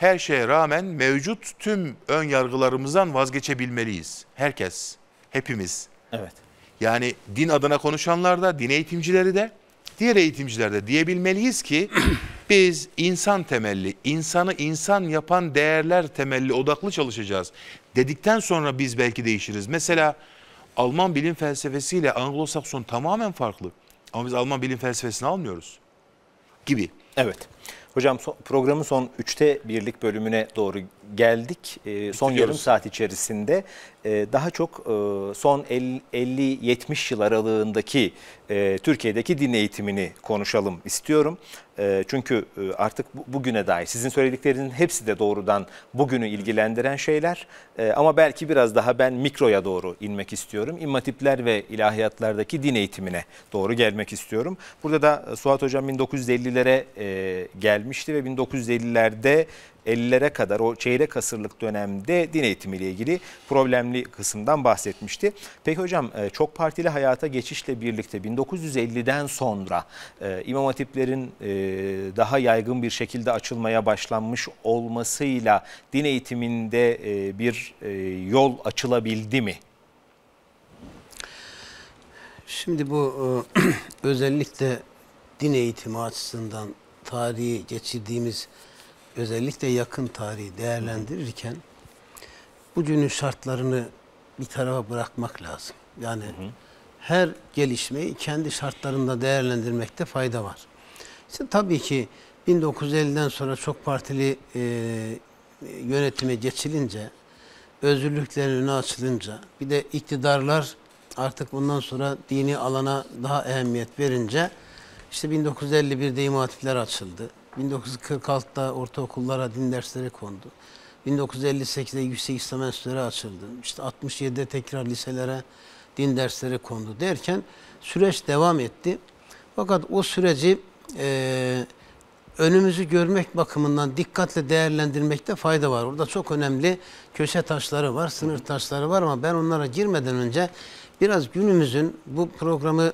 her şeye rağmen mevcut tüm ön yargılarımızdan vazgeçebilmeliyiz. Herkes, hepimiz. Evet. Yani din adına konuşanlar da, din eğitimcileri de, diğer eğitimciler de diyebilmeliyiz ki biz insan temelli, insanı insan yapan değerler temelli odaklı çalışacağız. Dedikten sonra biz belki değişiriz. Mesela Alman bilim felsefesiyle Anglo-Sakson tamamen farklı. Ama biz Alman bilim felsefesini almıyoruz gibi. Evet. Hocam programın son üçte birlik bölümüne doğru geldik. E, son yarım saat içerisinde e, daha çok e, son 50-70 yıl aralığındaki e, Türkiye'deki din eğitimini konuşalım istiyorum. E, çünkü e, artık bu, bugüne dair sizin söylediklerinin hepsi de doğrudan bugünü ilgilendiren şeyler. E, ama belki biraz daha ben mikroya doğru inmek istiyorum. İmmatipler ve ilahiyatlardaki din eğitimine doğru gelmek istiyorum. Burada da e, Suat Hocam 1950'lere e, gelmişti ve 1950'lerde 50'lere kadar o çeyrek asırlık dönemde din eğitimiyle ilgili problemli kısımdan bahsetmişti. Peki hocam e, çok partili hayata geçişle birlikte 1950'den sonra e, İmam Hatiplerin e, daha yaygın bir şekilde açılmaya başlanmış olmasıyla din eğitiminde bir yol açılabildi mi? Şimdi bu özellikle din eğitimi açısından tarihi geçirdiğimiz özellikle yakın tarihi değerlendirirken bugünün şartlarını bir tarafa bırakmak lazım. Yani her gelişmeyi kendi şartlarında değerlendirmekte fayda var. İşte tabii ki 1950'den sonra çok partili e, yönetime geçilince, özgürlüklerin önü açılınca, bir de iktidarlar artık bundan sonra dini alana daha ehemmiyet verince, işte 1951'de imatifler açıldı. 1946'da ortaokullara din dersleri kondu. 1958'de Yüksek İslam Enstitüleri açıldı. İşte 67'de tekrar liselere din dersleri kondu derken süreç devam etti. Fakat o süreci e, önümüzü görmek bakımından dikkatle değerlendirmekte fayda var. Orada çok önemli köşe taşları var, sınır taşları var ama ben onlara girmeden önce biraz günümüzün bu programı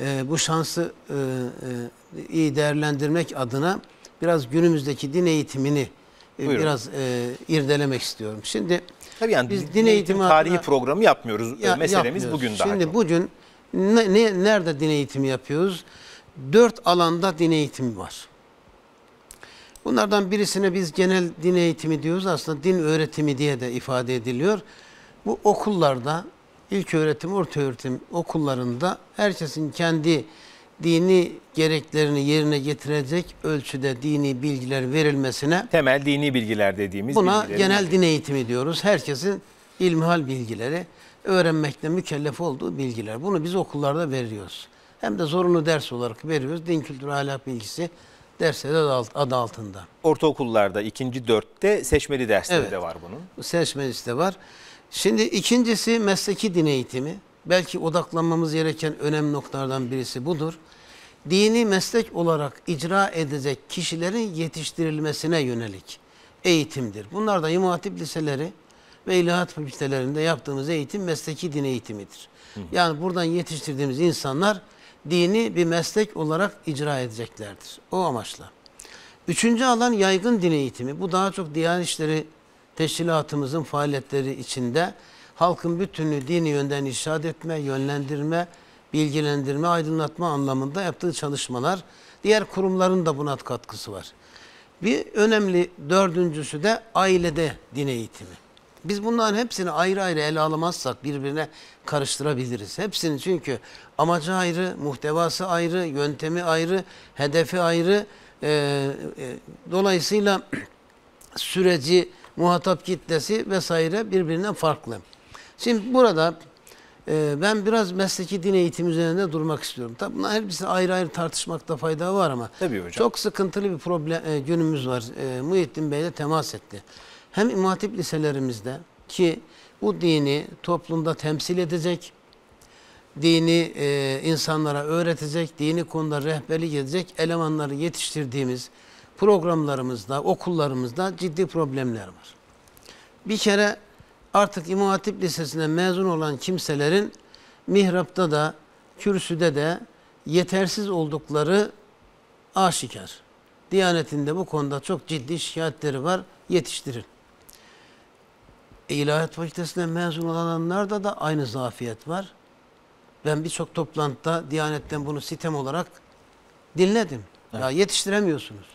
e, bu şansı e, e, iyi değerlendirmek adına biraz günümüzdeki din eğitimini e, Buyurun. biraz e, irdelemek istiyorum. Şimdi Tabii yani biz din, din eğitimi tarihi adına, programı yapmıyoruz. Ya, Meselemiz yapmıyoruz. bugün daha Şimdi çok. bugün ne, ne, nerede din eğitimi yapıyoruz? Dört alanda din eğitimi var. Bunlardan birisine biz genel din eğitimi diyoruz. Aslında din öğretimi diye de ifade ediliyor. Bu okullarda, ilk öğretim, orta öğretim okullarında herkesin kendi dini gereklerini yerine getirecek ölçüde dini bilgiler verilmesine temel dini bilgiler dediğimiz buna genel var. din eğitimi diyoruz. Herkesin ilmihal bilgileri öğrenmekle mükellef olduğu bilgiler. Bunu biz okullarda veriyoruz. Hem de zorunlu ders olarak veriyoruz. Din kültürü ahlak bilgisi dersleri adı altında. Ortaokullarda ikinci dörtte seçmeli dersleri evet, de var bunun. seçmeli de var. Şimdi ikincisi mesleki din eğitimi belki odaklanmamız gereken önemli noktalardan birisi budur. Dini meslek olarak icra edecek kişilerin yetiştirilmesine yönelik eğitimdir. Bunlar da İmam liseleri ve ilahat fakültelerinde yaptığımız eğitim mesleki din eğitimidir. Yani buradan yetiştirdiğimiz insanlar dini bir meslek olarak icra edeceklerdir. O amaçla. Üçüncü alan yaygın din eğitimi. Bu daha çok Diyanet İşleri Teşkilatımızın faaliyetleri içinde halkın bütünü dini yönden işaret etme, yönlendirme, bilgilendirme, aydınlatma anlamında yaptığı çalışmalar. Diğer kurumların da buna katkısı var. Bir önemli dördüncüsü de ailede din eğitimi. Biz bunların hepsini ayrı ayrı ele alamazsak birbirine karıştırabiliriz. Hepsini çünkü amacı ayrı, muhtevası ayrı, yöntemi ayrı, hedefi ayrı. E, e, dolayısıyla süreci, muhatap kitlesi vesaire birbirinden farklı. Şimdi burada e, ben biraz mesleki din eğitimi üzerinde durmak istiyorum. Tabii bunlar her birisi ayrı ayrı tartışmakta fayda var ama Tabii hocam. çok sıkıntılı bir problem e, günümüz var. E, Muhittin Bey de temas etti. Hem İmam liselerimizde ki bu dini toplumda temsil edecek, dini e, insanlara öğretecek, dini konuda rehberlik edecek elemanları yetiştirdiğimiz programlarımızda, okullarımızda ciddi problemler var. Bir kere Artık İmam Hatip Lisesi'ne mezun olan kimselerin mihrapta da, kürsüde de yetersiz oldukları aşikar. Diyanetinde bu konuda çok ciddi şikayetleri var, yetiştirin. E, İlahiyat Fakültesi'ne mezun olanlarda da aynı zafiyet var. Ben birçok toplantıda Diyanet'ten bunu sitem olarak dinledim. Evet. Ya yetiştiremiyorsunuz.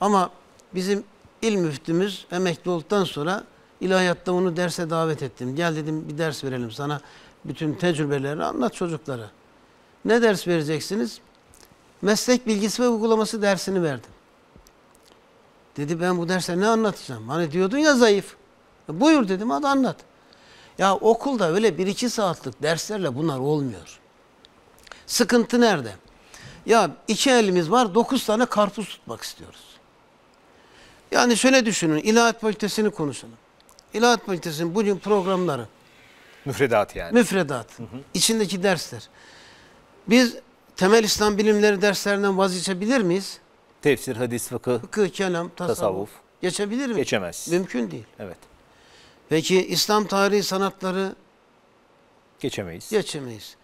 Ama bizim il müftümüz emekli olduktan sonra İlahiyatta onu derse davet ettim. Gel dedim bir ders verelim sana. Bütün tecrübeleri anlat çocuklara. Ne ders vereceksiniz? Meslek bilgisi ve uygulaması dersini verdim. Dedi ben bu derse ne anlatacağım? Hani diyordun ya zayıf. E, buyur dedim hadi anlat. Ya okulda öyle bir iki saatlik derslerle bunlar olmuyor. Sıkıntı nerede? Ya iki elimiz var dokuz tane karpuz tutmak istiyoruz. Yani şöyle düşünün ilahiyat fakültesini konuşalım. İlahat Fakültesi'nin bugün programları. Müfredat yani. Müfredat. Hı hı. İçindeki dersler. Biz temel İslam bilimleri derslerinden vazgeçebilir miyiz? Tefsir, hadis, fıkıh, fıkıh kelam, tasavvuf. tasavvuf. Geçebilir miyiz? Geçemez. Mümkün değil. Evet. Peki İslam tarihi sanatları? Geçemeyiz. Geçemeyiz.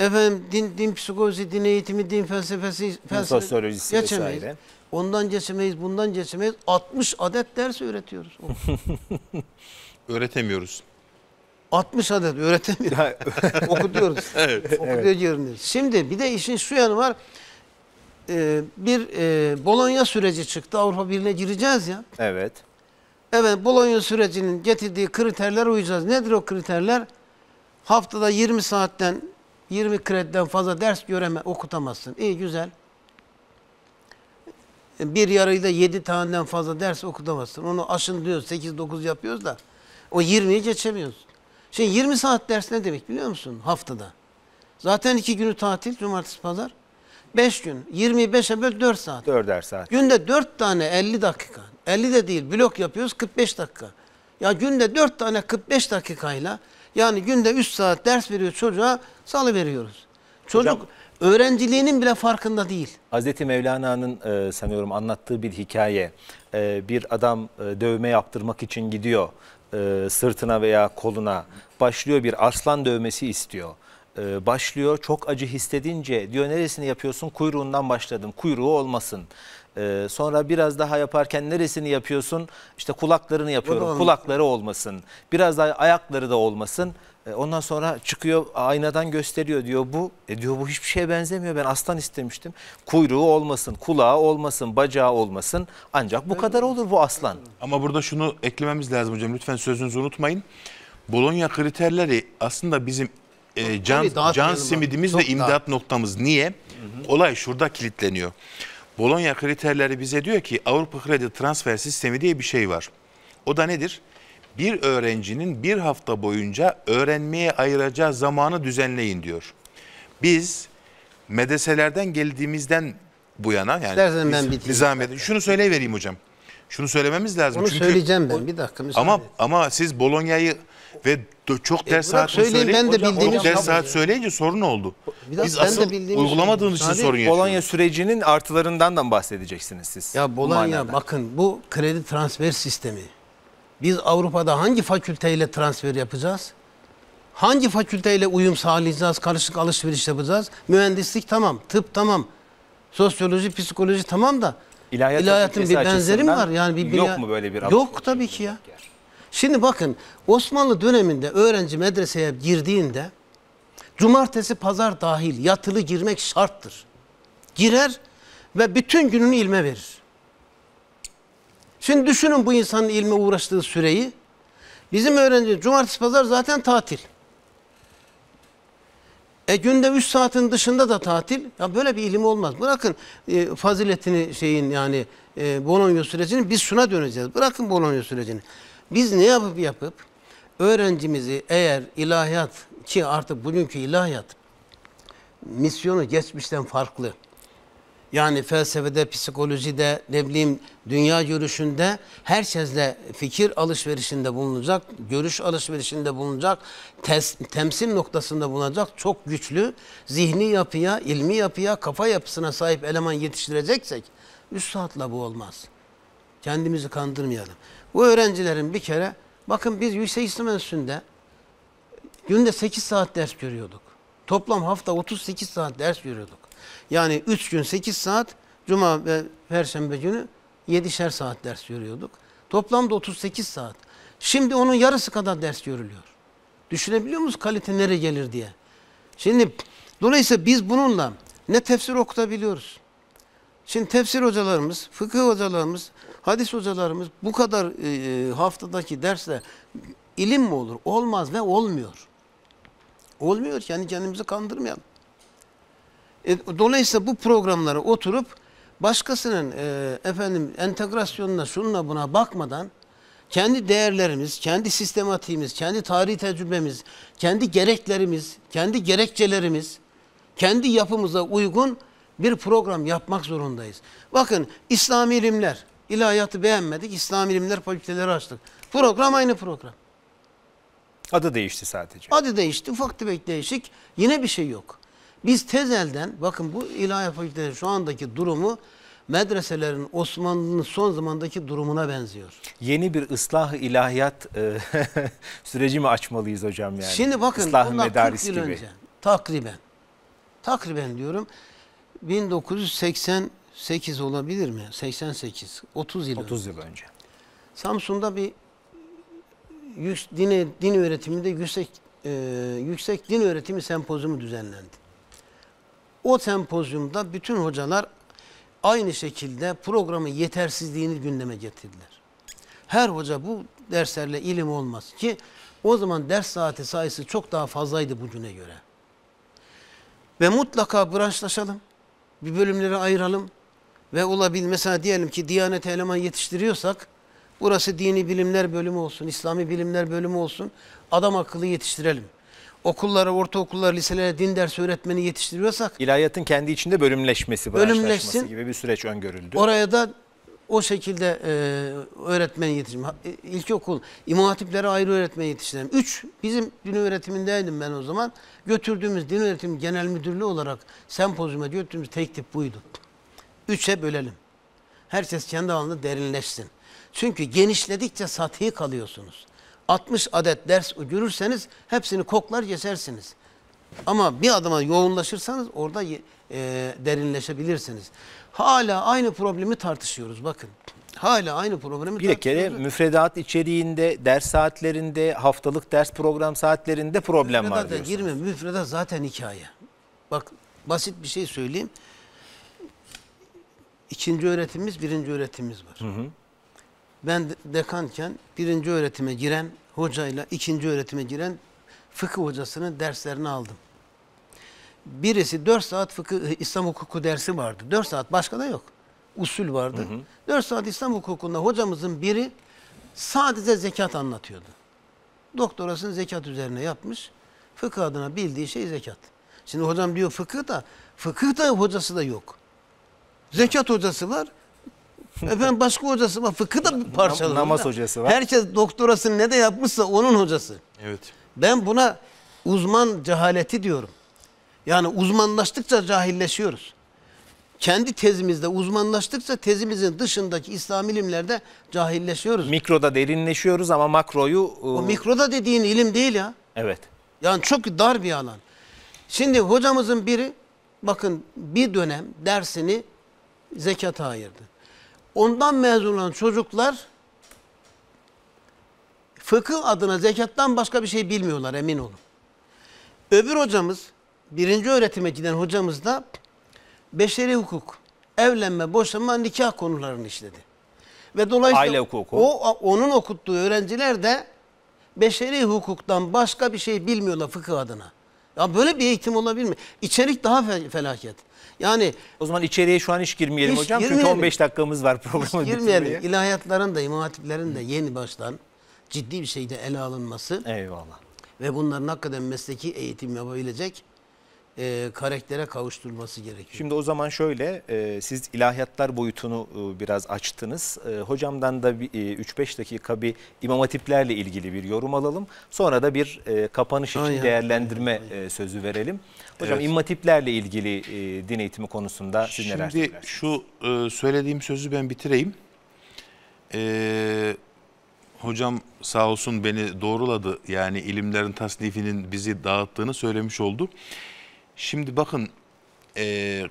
Efendim din, din psikoloji, din eğitimi, din felsefesi, felsefesi. sosyolojisi geçemeyiz. vesaire. Ondan cesimeyiz, bundan cesimeyiz. 60 adet ders öğretiyoruz. Öğretemiyoruz. 60 adet öğretemiyoruz. Okutuyoruz. evet. Okutuyoruz evet. Şimdi bir de işin şu yanı var. Ee, bir e, Bologna süreci çıktı. Avrupa Birliği'ne gireceğiz ya. Evet. Evet Bolonya sürecinin getirdiği kriterler uyacağız. Nedir o kriterler? Haftada 20 saatten 20 krediden fazla ders göreme okutamazsın. İyi güzel bir yarıyla yedi taneden fazla ders okutamazsın. Onu aşın diyoruz, sekiz dokuz yapıyoruz da o yirmiyi geçemiyoruz. Şimdi yirmi saat ders ne demek biliyor musun haftada? Zaten iki günü tatil, cumartesi, pazar. Beş gün, yirmi beşe böl dört saat. dört ders saat. Günde dört tane elli dakika. Elli de değil, blok yapıyoruz kırk beş dakika. Ya günde dört tane kırk beş dakikayla yani günde üç saat ders veriyor çocuğa salı veriyoruz. Çocuk Hocam, öğrenciliğinin bile farkında değil. Hazreti Mevlana'nın e, sanıyorum anlattığı bir hikaye. E, bir adam e, dövme yaptırmak için gidiyor e, sırtına veya koluna. Başlıyor bir aslan dövmesi istiyor. E, başlıyor çok acı hissedince diyor neresini yapıyorsun? Kuyruğundan başladım. Kuyruğu olmasın. Ee, sonra biraz daha yaparken neresini yapıyorsun? İşte kulaklarını yapıyorum. Kulakları olmasın. Biraz daha ayakları da olmasın. E, ondan sonra çıkıyor aynadan gösteriyor diyor bu. E diyor bu hiçbir şeye benzemiyor ben aslan istemiştim. Kuyruğu olmasın, kulağı olmasın, bacağı olmasın ancak bu kadar olur bu aslan. Ama burada şunu eklememiz lazım hocam lütfen sözünüzü unutmayın. Bologna kriterleri aslında bizim e, can, Tabii, can simidimiz ve imdat noktamız. Niye? Hı hı. Olay şurada kilitleniyor. Bologna kriterleri bize diyor ki Avrupa Kredi Transfer Sistemi diye bir şey var. O da nedir? bir öğrencinin bir hafta boyunca öğrenmeye ayıracağı zamanı düzenleyin diyor. Biz medeselerden geldiğimizden bu yana yani İstersen biz, ben bitireyim. zahmet. Şunu söyleyivereyim hocam. Şunu söylememiz lazım. Onu Çünkü söyleyeceğim ben bir dakika müsaade Ama et. ama siz Bologna'yı ve çok e, ders e, saat söyleyin ben de bildiğim çok ders saat söyleyince sorun oldu. Biraz Biz ben asıl de bildiğim uygulamadığınız için sorun yaşıyoruz. Bolonya sürecinin artılarından da bahsedeceksiniz siz. Ya Bolonya bakın bu kredi transfer sistemi biz Avrupa'da hangi fakülteyle transfer yapacağız? Hangi fakülteyle uyum sağlayacağız? Karışık alışveriş yapacağız? Mühendislik tamam, tıp tamam, sosyoloji, psikoloji tamam da İlahiyat ilahiyatın bir benzeri mi var? Yani bir, bir yok mu böyle bir Yok tabii ki ya. Şimdi bakın Osmanlı döneminde öğrenci medreseye girdiğinde cumartesi pazar dahil yatılı girmek şarttır. Girer ve bütün gününü ilme verir. Şimdi düşünün bu insanın ilme uğraştığı süreyi. Bizim öğrenci cumartesi pazar zaten tatil. E günde 3 saatin dışında da tatil. Ya böyle bir ilim olmaz. Bırakın e, faziletini şeyin yani e, Bologna sürecini biz şuna döneceğiz. Bırakın Bologna sürecini. Biz ne yapıp yapıp öğrencimizi eğer ilahiyat ki artık bugünkü ilahiyat misyonu geçmişten farklı yani felsefede, psikolojide, ne bileyim dünya görüşünde herkesle fikir alışverişinde bulunacak, görüş alışverişinde bulunacak, tes, temsil noktasında bulunacak çok güçlü zihni yapıya, ilmi yapıya, kafa yapısına sahip eleman yetiştireceksek üstadla bu olmaz. Kendimizi kandırmayalım. Bu öğrencilerin bir kere bakın biz Yüksek İslam Enstitüsü'nde günde 8 saat ders görüyorduk. Toplam hafta 38 saat ders görüyorduk. Yani 3 gün 8 saat cuma ve perşembe günü 7'şer saat ders görüyorduk. Toplamda 38 saat. Şimdi onun yarısı kadar ders görülüyor. Düşünebiliyor musunuz kalite nereye gelir diye? Şimdi dolayısıyla biz bununla ne tefsir okutabiliyoruz. Şimdi tefsir hocalarımız, fıkıh hocalarımız, hadis hocalarımız bu kadar e, e haftadaki dersle ilim mi olur? Olmaz ve olmuyor. Olmuyor yani kendimizi kandırmayalım. E, dolayısıyla bu programlara oturup başkasının e, efendim entegrasyonuna şununa buna bakmadan kendi değerlerimiz, kendi sistematiğimiz, kendi tarihi tecrübemiz, kendi gereklerimiz, kendi gerekçelerimiz, kendi yapımıza uygun bir program yapmak zorundayız. Bakın İslami ilimler, ilahiyatı beğenmedik, İslami ilimler fakülteleri açtık. Program aynı program. Adı değişti sadece. Adı değişti, ufak tefek değişik. Yine bir şey yok. Biz tezelden bakın bu ilahi fakültelerin şu andaki durumu medreselerin Osmanlı'nın son zamandaki durumuna benziyor. Yeni bir ıslah ilahiyat e, süreci mi açmalıyız hocam yani? Şimdi bakın Islah-ı yıl gibi. önce takriben takriben diyorum 1988 olabilir mi? 88 30 yıl 30 yıl önce. Samsun'da bir yüz, din, din öğretiminde yüksek e, yüksek din öğretimi sempozumu düzenlendi. O sempozyumda bütün hocalar aynı şekilde programın yetersizliğini gündeme getirdiler. Her hoca bu derslerle ilim olmaz ki o zaman ders saati sayısı çok daha fazlaydı bugüne göre. Ve mutlaka branşlaşalım, bir bölümlere ayıralım ve olabil mesela diyelim ki Diyanet eleman yetiştiriyorsak burası dini bilimler bölümü olsun, İslami bilimler bölümü olsun adam akıllı yetiştirelim okullara, ortaokullara, liselere din dersi öğretmeni yetiştiriyorsak... ilahiyatın kendi içinde bölümleşmesi, bölümleşsin gibi bir süreç öngörüldü. Oraya da o şekilde e, öğretmen yetiştirme. İlkokul, imamatiplere ayrı öğretmen yetiştirelim. Üç, bizim din öğretimindeydim ben o zaman. Götürdüğümüz din öğretim genel müdürlüğü olarak sempozyuma götürdüğümüz tek tip buydu. Üçe bölelim. Herkes kendi alanında derinleşsin. Çünkü genişledikçe satihi kalıyorsunuz. 60 adet ders uydurursanız hepsini koklar geçersiniz. Ama bir adama yoğunlaşırsanız orada e, derinleşebilirsiniz. Hala aynı problemi tartışıyoruz bakın. Hala aynı problemi Bir kere müfredat içeriğinde, ders saatlerinde, haftalık ders program saatlerinde problem Müfredata var diyorsunuz. girme, müfredat zaten hikaye. Bak basit bir şey söyleyeyim. İkinci öğretimimiz, birinci öğretimimiz var. Hı hı. Ben dekanken birinci öğretime giren hocayla ikinci öğretime giren fıkıh hocasının derslerini aldım. Birisi 4 saat fıkıh, e, İslam hukuku dersi vardı. 4 saat başka da yok. Usul vardı. Hı hı. 4 saat İslam hukukunda hocamızın biri sadece zekat anlatıyordu. Doktorasını zekat üzerine yapmış. Fıkıh adına bildiği şey zekat. Şimdi hocam diyor fıkıh da, fıkıh da hocası da yok. Zekat hocası var, Efendim başka hocası var. Fıkı da bir parçalı. Namaz hocası var. Herkes doktorasını ne de yapmışsa onun hocası. Evet. Ben buna uzman cehaleti diyorum. Yani uzmanlaştıkça cahilleşiyoruz. Kendi tezimizde uzmanlaştıkça tezimizin dışındaki İslam ilimlerde cahilleşiyoruz. Mikroda derinleşiyoruz ama makroyu... E... O ıı, mikroda dediğin ilim değil ya. Evet. Yani çok dar bir alan. Şimdi hocamızın biri bakın bir dönem dersini zekata ayırdı. Ondan mezun olan çocuklar fıkıh adına zekattan başka bir şey bilmiyorlar emin olun. Öbür hocamız, birinci öğretime giden hocamız da beşeri hukuk, evlenme, boşanma, nikah konularını işledi. Ve dolayısıyla Aile hukuku. o onun okuttuğu öğrenciler de beşeri hukuktan başka bir şey bilmiyorlar fıkıh adına. Ya böyle bir eğitim olabilir mi? İçerik daha felaket. Yani o zaman içeriye şu an hiç girmeyelim hiç hocam. Girmeyelim. Çünkü 15 dakikamız var programı Girmeyelim. Bitirmeye. İlahiyatların da imam hatiplerin de yeni baştan ciddi bir şekilde ele alınması. Eyvallah. Ve bunların hakikaten mesleki eğitim yapabilecek e, karaktere kavuşturması gerekiyor. Şimdi o zaman şöyle, e, siz ilahiyatlar boyutunu e, biraz açtınız. E, hocamdan da 3-5 e, dakika bir imam hatiplerle ilgili bir yorum alalım. Sonra da bir e, kapanış için aynen, değerlendirme aynen. E, sözü verelim. Hocam evet. imam hatiplerle ilgili e, din eğitimi konusunda siz neler Şimdi şu e, söylediğim sözü ben bitireyim. E, hocam sağ olsun beni doğruladı. Yani ilimlerin tasnifinin bizi dağıttığını söylemiş oldu. Şimdi bakın e,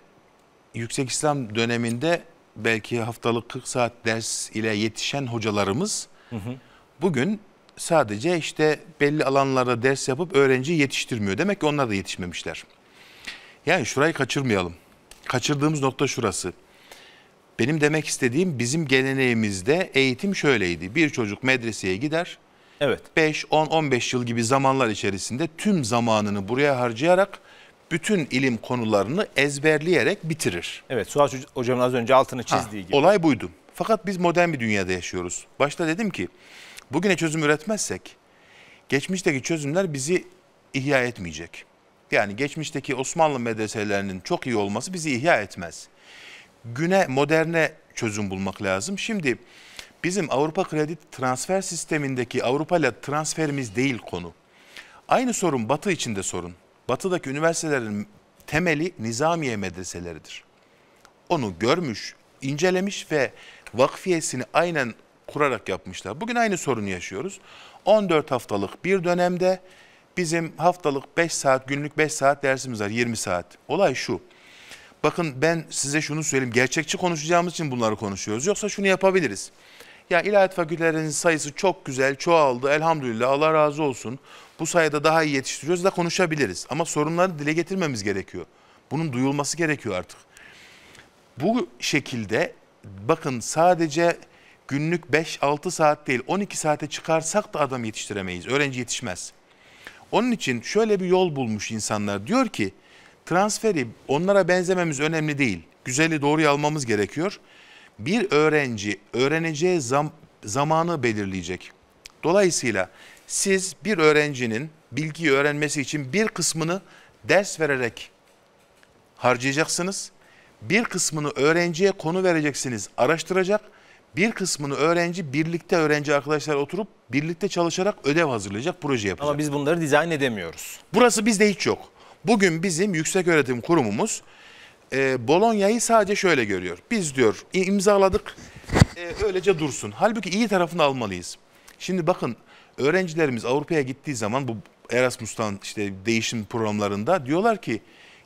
Yüksek İslam döneminde belki haftalık 40 saat ders ile yetişen hocalarımız hı hı. bugün sadece işte belli alanlarda ders yapıp öğrenci yetiştirmiyor. Demek ki onlar da yetişmemişler. Yani şurayı kaçırmayalım. Kaçırdığımız nokta şurası. Benim demek istediğim bizim geleneğimizde eğitim şöyleydi. Bir çocuk medreseye gider. Evet. 5, 10, 15 yıl gibi zamanlar içerisinde tüm zamanını buraya harcayarak bütün ilim konularını ezberleyerek bitirir. Evet Suat Hocam'ın az önce altını çizdiği ha, gibi. Olay buydu. Fakat biz modern bir dünyada yaşıyoruz. Başta dedim ki bugüne çözüm üretmezsek geçmişteki çözümler bizi ihya etmeyecek. Yani geçmişteki Osmanlı medreselerinin çok iyi olması bizi ihya etmez. Güne moderne çözüm bulmak lazım. Şimdi bizim Avrupa kredi transfer sistemindeki Avrupa ile transferimiz değil konu. Aynı sorun Batı için de sorun batıdaki üniversitelerin temeli nizamiye medreseleridir. Onu görmüş, incelemiş ve vakfiyesini aynen kurarak yapmışlar. Bugün aynı sorunu yaşıyoruz. 14 haftalık bir dönemde bizim haftalık 5 saat, günlük 5 saat dersimiz var, 20 saat. Olay şu. Bakın ben size şunu söyleyeyim. Gerçekçi konuşacağımız için bunları konuşuyoruz. Yoksa şunu yapabiliriz. Ya ilahiyat fakültelerinin sayısı çok güzel, çoğaldı. Elhamdülillah Allah razı olsun. Bu sayede daha iyi yetiştiriyoruz da konuşabiliriz. Ama sorunları dile getirmemiz gerekiyor. Bunun duyulması gerekiyor artık. Bu şekilde bakın sadece günlük 5-6 saat değil 12 saate çıkarsak da adam yetiştiremeyiz. Öğrenci yetişmez. Onun için şöyle bir yol bulmuş insanlar. Diyor ki transferi onlara benzememiz önemli değil. Güzeli doğruyu almamız gerekiyor. Bir öğrenci öğreneceği zam, zamanı belirleyecek. Dolayısıyla siz bir öğrencinin bilgiyi öğrenmesi için bir kısmını ders vererek harcayacaksınız. Bir kısmını öğrenciye konu vereceksiniz, araştıracak. Bir kısmını öğrenci birlikte öğrenci arkadaşlar oturup birlikte çalışarak ödev hazırlayacak, proje yapacak. Ama biz bunları dizayn edemiyoruz. Burası bizde hiç yok. Bugün bizim yüksek öğretim kurumumuz e, Bolonya'yı sadece şöyle görüyor. Biz diyor imzaladık e, öylece dursun. Halbuki iyi tarafını almalıyız. Şimdi bakın Öğrencilerimiz Avrupa'ya gittiği zaman bu Erasmus'tan işte değişim programlarında diyorlar ki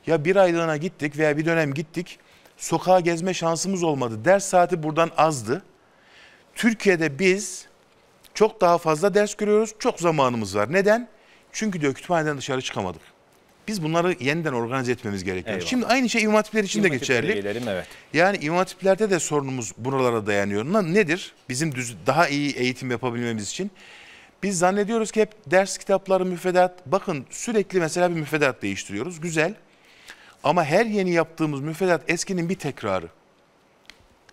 ya bir aylığına gittik veya bir dönem gittik sokağa gezme şansımız olmadı. Ders saati buradan azdı. Türkiye'de biz çok daha fazla ders görüyoruz. Çok zamanımız var. Neden? Çünkü diyor kütüphaneden dışarı çıkamadık. Biz bunları yeniden organize etmemiz gerekiyor. Eyvallah. Şimdi aynı şey imatipler için de geçerli. Gelelim, evet. Yani imatiplerde de sorunumuz buralara dayanıyor. Nedir? Bizim düz, daha iyi eğitim yapabilmemiz için biz zannediyoruz ki hep ders kitapları müfredat. Bakın sürekli mesela bir müfredat değiştiriyoruz. Güzel. Ama her yeni yaptığımız müfredat eskinin bir tekrarı.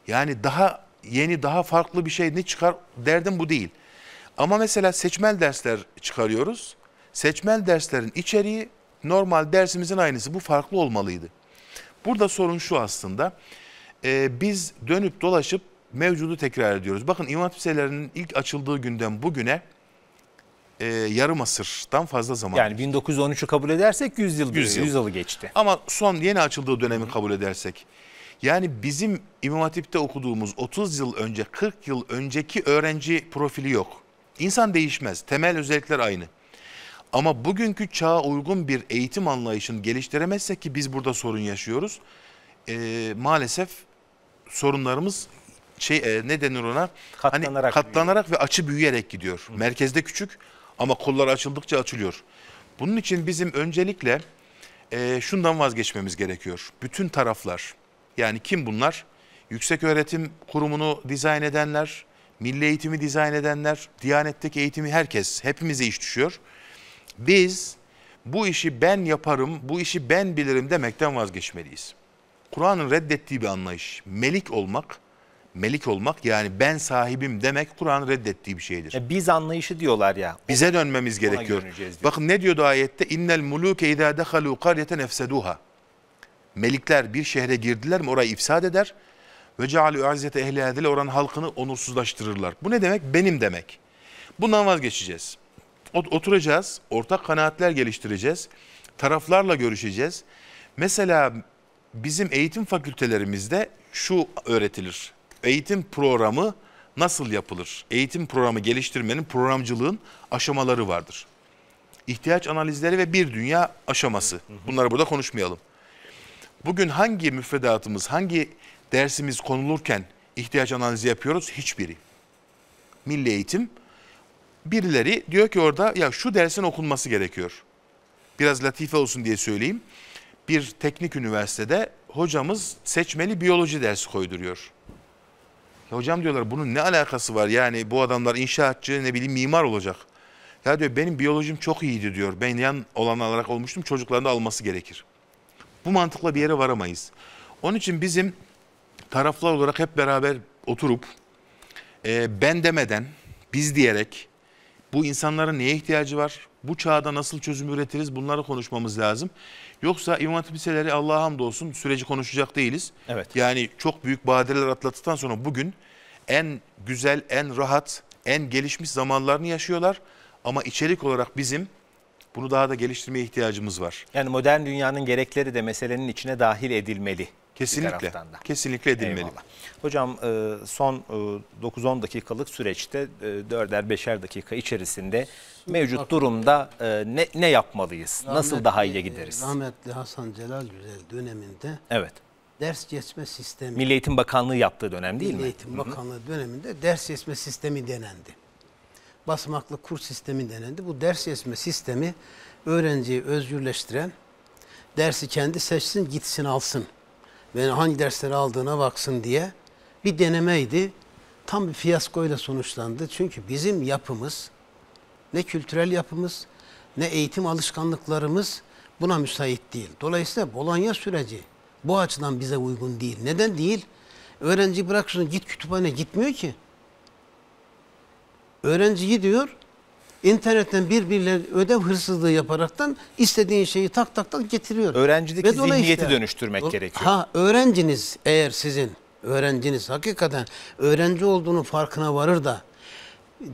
Yani daha yeni, daha farklı bir şey ne çıkar derdim bu değil. Ama mesela seçmel dersler çıkarıyoruz. Seçmel derslerin içeriği normal dersimizin aynısı. Bu farklı olmalıydı. Burada sorun şu aslında. Ee, biz dönüp dolaşıp mevcudu tekrar ediyoruz. Bakın İmam Hatip ilk açıldığı günden bugüne e, yarım asırdan fazla zaman. Yani 1913'ü kabul edersek 100 yıl, 100 yıl. 100 yılı geçti. Ama son yeni açıldığı dönemi kabul edersek. Yani bizim İmam Hatip'te okuduğumuz 30 yıl önce 40 yıl önceki öğrenci profili yok. İnsan değişmez. Temel özellikler aynı. Ama bugünkü çağa uygun bir eğitim anlayışını geliştiremezsek ki biz burada sorun yaşıyoruz. E, maalesef sorunlarımız şey e, ne denir ona? Hani katlanarak, hani, katlanarak ve açı büyüyerek gidiyor. Merkezde küçük ama kollar açıldıkça açılıyor. Bunun için bizim öncelikle e, şundan vazgeçmemiz gerekiyor. Bütün taraflar yani kim bunlar? Yüksek öğretim kurumunu dizayn edenler, milli eğitimi dizayn edenler, Diyanet'teki eğitimi herkes, hepimize iş düşüyor. Biz bu işi ben yaparım, bu işi ben bilirim demekten vazgeçmeliyiz. Kur'an'ın reddettiği bir anlayış. Melik olmak, melik olmak yani ben sahibim demek Kur'an reddettiği bir şeydir. E biz anlayışı diyorlar ya. Bize dönmemiz gerekiyor. Bakın ne diyordu ayette? İnnel muluke izâ dehalû karyeten efseduha. Melikler bir şehre girdiler mi orayı ifsad eder ve cealü azzete ehli adile oranın halkını onursuzlaştırırlar. Bu ne demek? Benim demek. Bundan vazgeçeceğiz. Ot oturacağız, ortak kanaatler geliştireceğiz, taraflarla görüşeceğiz. Mesela bizim eğitim fakültelerimizde şu öğretilir eğitim programı nasıl yapılır? Eğitim programı geliştirmenin programcılığın aşamaları vardır. İhtiyaç analizleri ve bir dünya aşaması. Bunları burada konuşmayalım. Bugün hangi müfredatımız, hangi dersimiz konulurken ihtiyaç analizi yapıyoruz? Hiçbiri. Milli eğitim birileri diyor ki orada ya şu dersin okunması gerekiyor. Biraz latife olsun diye söyleyeyim. Bir teknik üniversitede hocamız seçmeli biyoloji dersi koyduruyor. Ya hocam diyorlar bunun ne alakası var? Yani bu adamlar inşaatçı ne bileyim mimar olacak. Ya diyor benim biyolojim çok iyiydi diyor. Ben yan olan olarak olmuştum. Çocukların da alması gerekir. Bu mantıkla bir yere varamayız. Onun için bizim taraflar olarak hep beraber oturup e, ben demeden biz diyerek bu insanların neye ihtiyacı var? Bu çağda nasıl çözüm üretiriz bunları konuşmamız lazım. Yoksa İmam Hatip liseleri Allah'a hamdolsun süreci konuşacak değiliz. Evet. Yani çok büyük badireler atlattıktan sonra bugün en güzel, en rahat, en gelişmiş zamanlarını yaşıyorlar. Ama içerik olarak bizim bunu daha da geliştirmeye ihtiyacımız var. Yani modern dünyanın gerekleri de meselenin içine dahil edilmeli. Kesinlikle. Kesinlikle edilmeli. Eyvallah. Hocam e, son 9-10 e, dakikalık süreçte 4'er e, 5'er dakika içerisinde mevcut durumda ne, ne yapmalıyız? Rahmetli, Nasıl daha iyiye gideriz? Rahmetli Hasan Celal Güzel döneminde Evet. ders geçme sistemi. Milli Eğitim Bakanlığı yaptığı dönem değil Milli mi? Milli Eğitim Bakanlığı Hı -hı. döneminde ders geçme sistemi denendi. Basmaklı kurs sistemi denendi. Bu ders geçme sistemi öğrenciyi özgürleştiren, dersi kendi seçsin gitsin alsın ve hangi dersleri aldığına baksın diye bir denemeydi. Tam bir fiyaskoyla sonuçlandı. Çünkü bizim yapımız ne kültürel yapımız ne eğitim alışkanlıklarımız buna müsait değil. Dolayısıyla Bolonya süreci bu açıdan bize uygun değil. Neden değil? Öğrenci bırak şunu git kütüphane gitmiyor ki. Öğrenci gidiyor internetten birbirlerine ödev hırsızlığı yaparaktan istediğin şeyi tak tak tak getiriyor. Öğrencideki Ve zihniyeti dönüştürmek o, gerekiyor. Ha öğrenciniz eğer sizin öğrenciniz hakikaten öğrenci olduğunu farkına varır da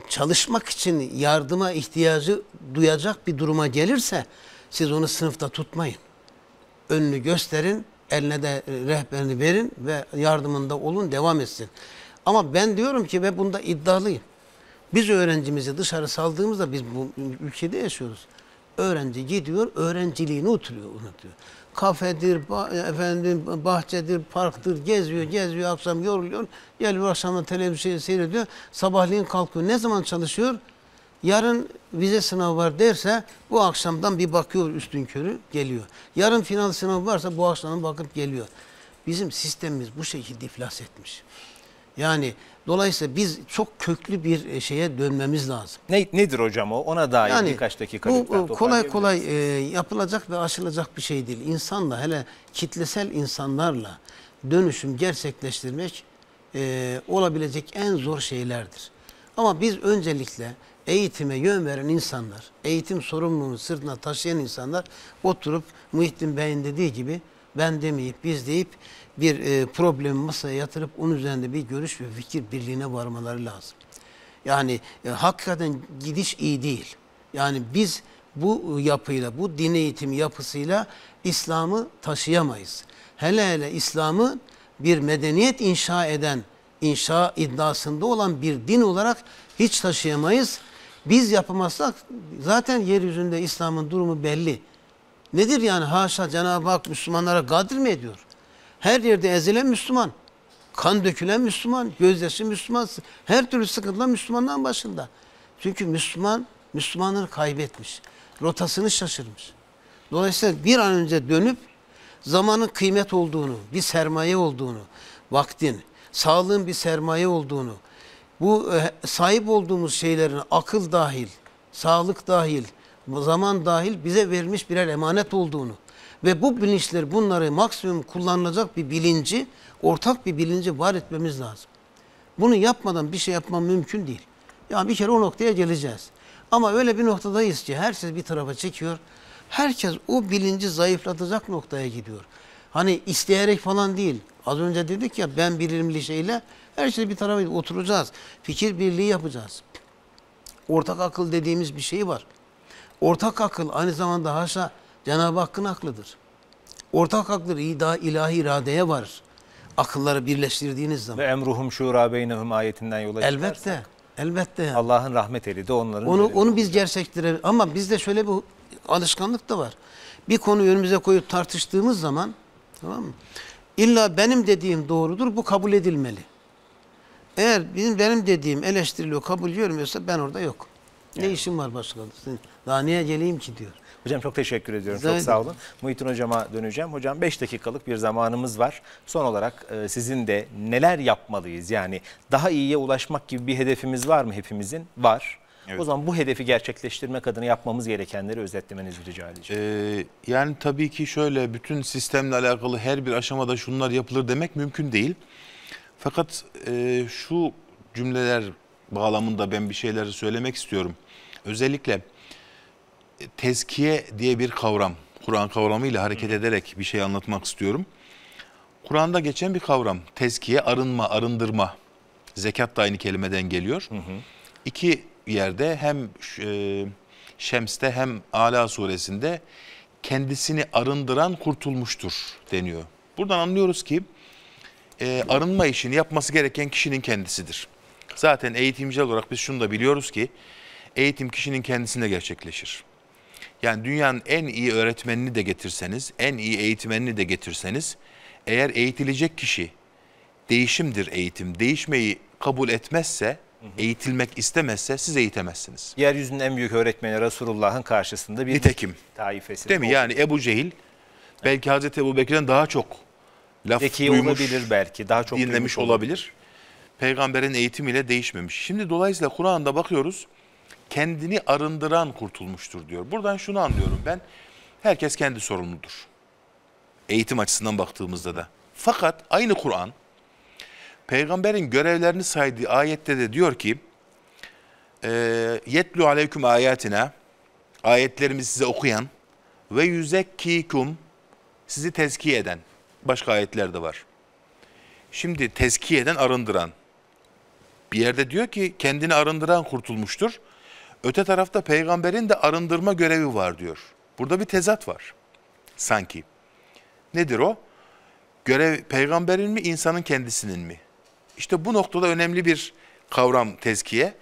çalışmak için yardıma ihtiyacı duyacak bir duruma gelirse siz onu sınıfta tutmayın. Önünü gösterin, eline de rehberini verin ve yardımında olun, devam etsin. Ama ben diyorum ki ve bunda iddialıyım. Biz öğrencimizi dışarı saldığımızda biz bu ülkede yaşıyoruz. Öğrenci gidiyor, öğrenciliğini unutuyor, unutuyor. Kafedir, bah, efendim bahçedir, parktır, geziyor, geziyor, akşam yoruluyor. Geliyor akşamda televizyon seyrediyor, sabahleyin kalkıyor. Ne zaman çalışıyor? Yarın vize sınavı var derse bu akşamdan bir bakıyor üstün körü geliyor. Yarın final sınavı varsa bu akşamdan bakıp geliyor. Bizim sistemimiz bu şekilde iflas etmiş. Yani Dolayısıyla biz çok köklü bir e, şeye dönmemiz lazım. Ne, nedir hocam o? Ona dair yani, birkaç dakika Bu e, kolay kolay e, yapılacak ve aşılacak bir şey değil. İnsanla hele kitlesel insanlarla dönüşüm gerçekleştirmek e, olabilecek en zor şeylerdir. Ama biz öncelikle eğitime yön veren insanlar, eğitim sorumluluğunu sırtına taşıyan insanlar oturup Muhittin Bey'in dediği gibi ben demeyip biz deyip bir e, problemi masaya yatırıp onun üzerinde bir görüş ve fikir birliğine varmaları lazım. Yani e, hakikaten gidiş iyi değil. Yani biz bu yapıyla, bu din eğitim yapısıyla İslam'ı taşıyamayız. Hele hele İslam'ı bir medeniyet inşa eden, inşa iddiasında olan bir din olarak hiç taşıyamayız. Biz yapamazsak zaten yeryüzünde İslam'ın durumu belli. Nedir yani haşa Cenab-ı Hak Müslümanlara gadir mi ediyor? Her yerde ezilen Müslüman. Kan dökülen Müslüman, gözdesi Müslüman, her türlü sıkıntıda Müslümandan başında. Çünkü Müslüman, Müslümanları kaybetmiş. Rotasını şaşırmış. Dolayısıyla bir an önce dönüp zamanın kıymet olduğunu, bir sermaye olduğunu, vaktin, sağlığın bir sermaye olduğunu, bu e, sahip olduğumuz şeylerin akıl dahil, sağlık dahil, zaman dahil bize verilmiş birer emanet olduğunu, ve bu bilinçler bunları maksimum kullanılacak bir bilinci, ortak bir bilinci var etmemiz lazım. Bunu yapmadan bir şey yapmam mümkün değil. Yani bir kere o noktaya geleceğiz. Ama öyle bir noktadayız ki herkes bir tarafa çekiyor. Herkes o bilinci zayıflatacak noktaya gidiyor. Hani isteyerek falan değil. Az önce dedik ya ben bilimli şeyle her şey bir tarafa oturacağız. Fikir birliği yapacağız. Ortak akıl dediğimiz bir şey var. Ortak akıl aynı zamanda haşa Cenab-ı Hakk'ın aklıdır. Ortak aklıdır. ida ilahi iradeye varır. Akılları birleştirdiğiniz zaman. Ve emruhum şura beynehum ayetinden yola çıkarsak. Elbette. Elbette. Yani. Allah'ın rahmet eli de onların. Onu, eli. onu biz gerçekleştirelim. Ama bizde şöyle bir alışkanlık da var. Bir konuyu önümüze koyup tartıştığımız zaman tamam mı? İlla benim dediğim doğrudur. Bu kabul edilmeli. Eğer bizim benim dediğim eleştiriliyor, kabul görmüyorsa ben orada yok. Ne evet. işim var başkanım? Daha niye geleyim ki diyor. Hocam çok teşekkür ediyorum. Zaten. Çok sağ olun. Muhittin Hocam'a döneceğim. Hocam 5 dakikalık bir zamanımız var. Son olarak e, sizin de neler yapmalıyız? Yani daha iyiye ulaşmak gibi bir hedefimiz var mı hepimizin? Var. Evet. O zaman bu hedefi gerçekleştirmek adına yapmamız gerekenleri özetlemenizi rica edeceğim. Ee, yani tabii ki şöyle bütün sistemle alakalı her bir aşamada şunlar yapılır demek mümkün değil. Fakat e, şu cümleler bağlamında ben bir şeyler söylemek istiyorum. Özellikle tezkiye diye bir kavram. Kur'an kavramıyla hareket ederek bir şey anlatmak istiyorum. Kur'an'da geçen bir kavram. Tezkiye, arınma, arındırma. Zekat da aynı kelimeden geliyor. Hı hı. İki yerde hem e, Şems'te hem Ala suresinde kendisini arındıran kurtulmuştur deniyor. Buradan anlıyoruz ki e, arınma işini yapması gereken kişinin kendisidir. Zaten eğitimci olarak biz şunu da biliyoruz ki eğitim kişinin kendisinde gerçekleşir. Yani dünyanın en iyi öğretmenini de getirseniz, en iyi eğitmenini de getirseniz eğer eğitilecek kişi değişimdir eğitim, değişmeyi kabul etmezse eğitilmek istemezse siz eğitemezsiniz. Yeryüzünün en büyük öğretmeni Resulullah'ın karşısında bir Nitekim. taifesi. Değil mi? Yani Ebu Cehil belki evet. Hazreti Ebu Bekir'den daha çok laf Zeki duymuş, olabilir belki. Daha çok dinlemiş olabilir. olabilir. Peygamberin eğitimiyle değişmemiş. Şimdi dolayısıyla Kur'an'da bakıyoruz kendini arındıran kurtulmuştur diyor. Buradan şunu anlıyorum ben. Herkes kendi sorumludur. Eğitim açısından baktığımızda da. Fakat aynı Kur'an peygamberin görevlerini saydığı ayette de diyor ki e, yetlu aleyküm ayetine ayetlerimizi size okuyan ve yüzekkikum sizi tezkiye eden başka ayetler de var. Şimdi tezkiyeden arındıran. Bir yerde diyor ki kendini arındıran kurtulmuştur. Öte tarafta peygamberin de arındırma görevi var diyor. Burada bir tezat var sanki. Nedir o? Görev peygamberin mi insanın kendisinin mi? İşte bu noktada önemli bir kavram tezkiye.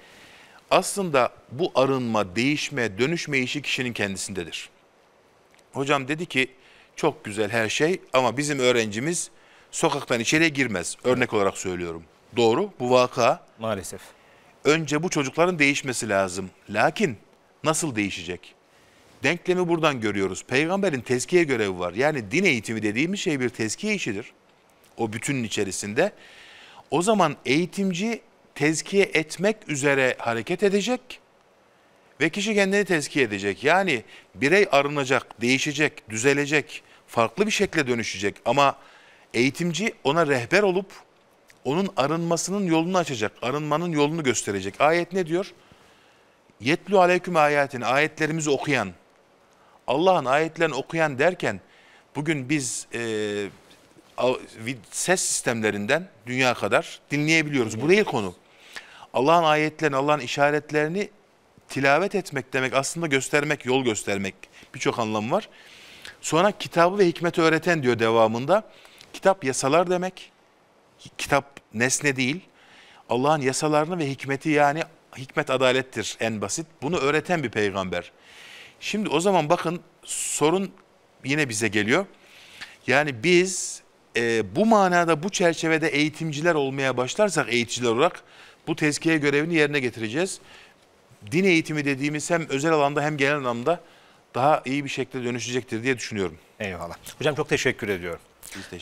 Aslında bu arınma, değişme, dönüşme işi kişinin kendisindedir. Hocam dedi ki çok güzel her şey ama bizim öğrencimiz sokaktan içeriye girmez. Örnek olarak söylüyorum. Doğru, bu vaka. Maalesef. Önce bu çocukların değişmesi lazım. Lakin nasıl değişecek? Denklemi buradan görüyoruz. Peygamberin tezkiye görevi var. Yani din eğitimi dediğimiz şey bir tezkiye işidir. O bütünün içerisinde. O zaman eğitimci tezkiye etmek üzere hareket edecek ve kişi kendini tezkiye edecek. Yani birey arınacak, değişecek, düzelecek, farklı bir şekle dönüşecek ama eğitimci ona rehber olup onun arınmasının yolunu açacak, arınmanın yolunu gösterecek. Ayet ne diyor? Yetlu aleyküm ayetini, ayetlerimizi okuyan, Allah'ın ayetlerini okuyan derken, bugün biz e, ses sistemlerinden dünya kadar dinleyebiliyoruz. Bu değil konu. Allah'ın ayetlerini, Allah'ın işaretlerini tilavet etmek demek aslında göstermek, yol göstermek birçok anlamı var. Sonra kitabı ve hikmeti öğreten diyor devamında. Kitap yasalar demek kitap nesne değil. Allah'ın yasalarını ve hikmeti yani hikmet adalettir en basit. Bunu öğreten bir peygamber. Şimdi o zaman bakın sorun yine bize geliyor. Yani biz e, bu manada bu çerçevede eğitimciler olmaya başlarsak eğiticiler olarak bu tezkiye görevini yerine getireceğiz. Din eğitimi dediğimiz hem özel alanda hem genel anlamda daha iyi bir şekilde dönüşecektir diye düşünüyorum. Eyvallah. Hocam çok teşekkür ediyorum.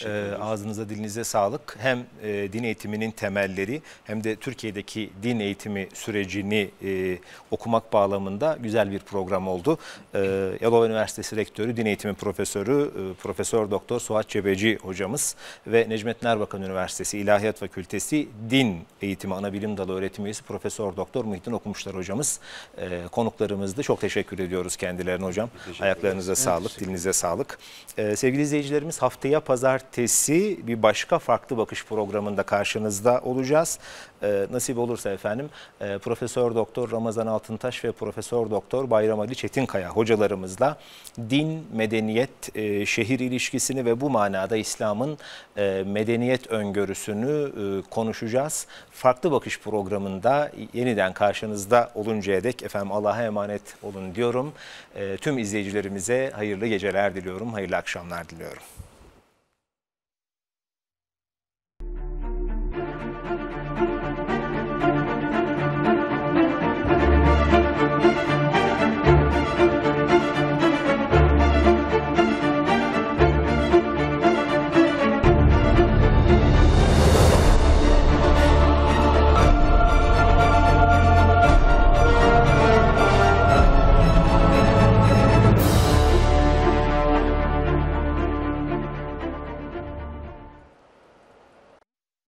E, ağzınıza dilinize sağlık. Hem e, din eğitiminin temelleri hem de Türkiye'deki din eğitimi sürecini e, okumak bağlamında güzel bir program oldu. Ee, Yalova Üniversitesi Rektörü, Din Eğitimi Profesörü e, Profesör Doktor Suat Çebeci hocamız ve Necmet Nerbakan Üniversitesi İlahiyat Fakültesi Din Eğitimi Anabilim Dalı Öğretim Üyesi Profesör Doktor Muhittin Okumuşlar hocamız e, konuklarımızdı. Çok teşekkür ediyoruz kendilerine hocam. Ayaklarınıza sağlık, dilinize sağlık. sevgili izleyicilerimiz haftaya pazar pazartesi bir başka farklı bakış programında karşınızda olacağız. E, nasip olursa efendim e, Profesör Doktor Ramazan Altıntaş ve Profesör Doktor Bayram Ali Çetinkaya hocalarımızla din, medeniyet, e, şehir ilişkisini ve bu manada İslam'ın e, medeniyet öngörüsünü e, konuşacağız. Farklı bakış programında yeniden karşınızda oluncaya dek efendim Allah'a emanet olun diyorum. E, tüm izleyicilerimize hayırlı geceler diliyorum, hayırlı akşamlar diliyorum.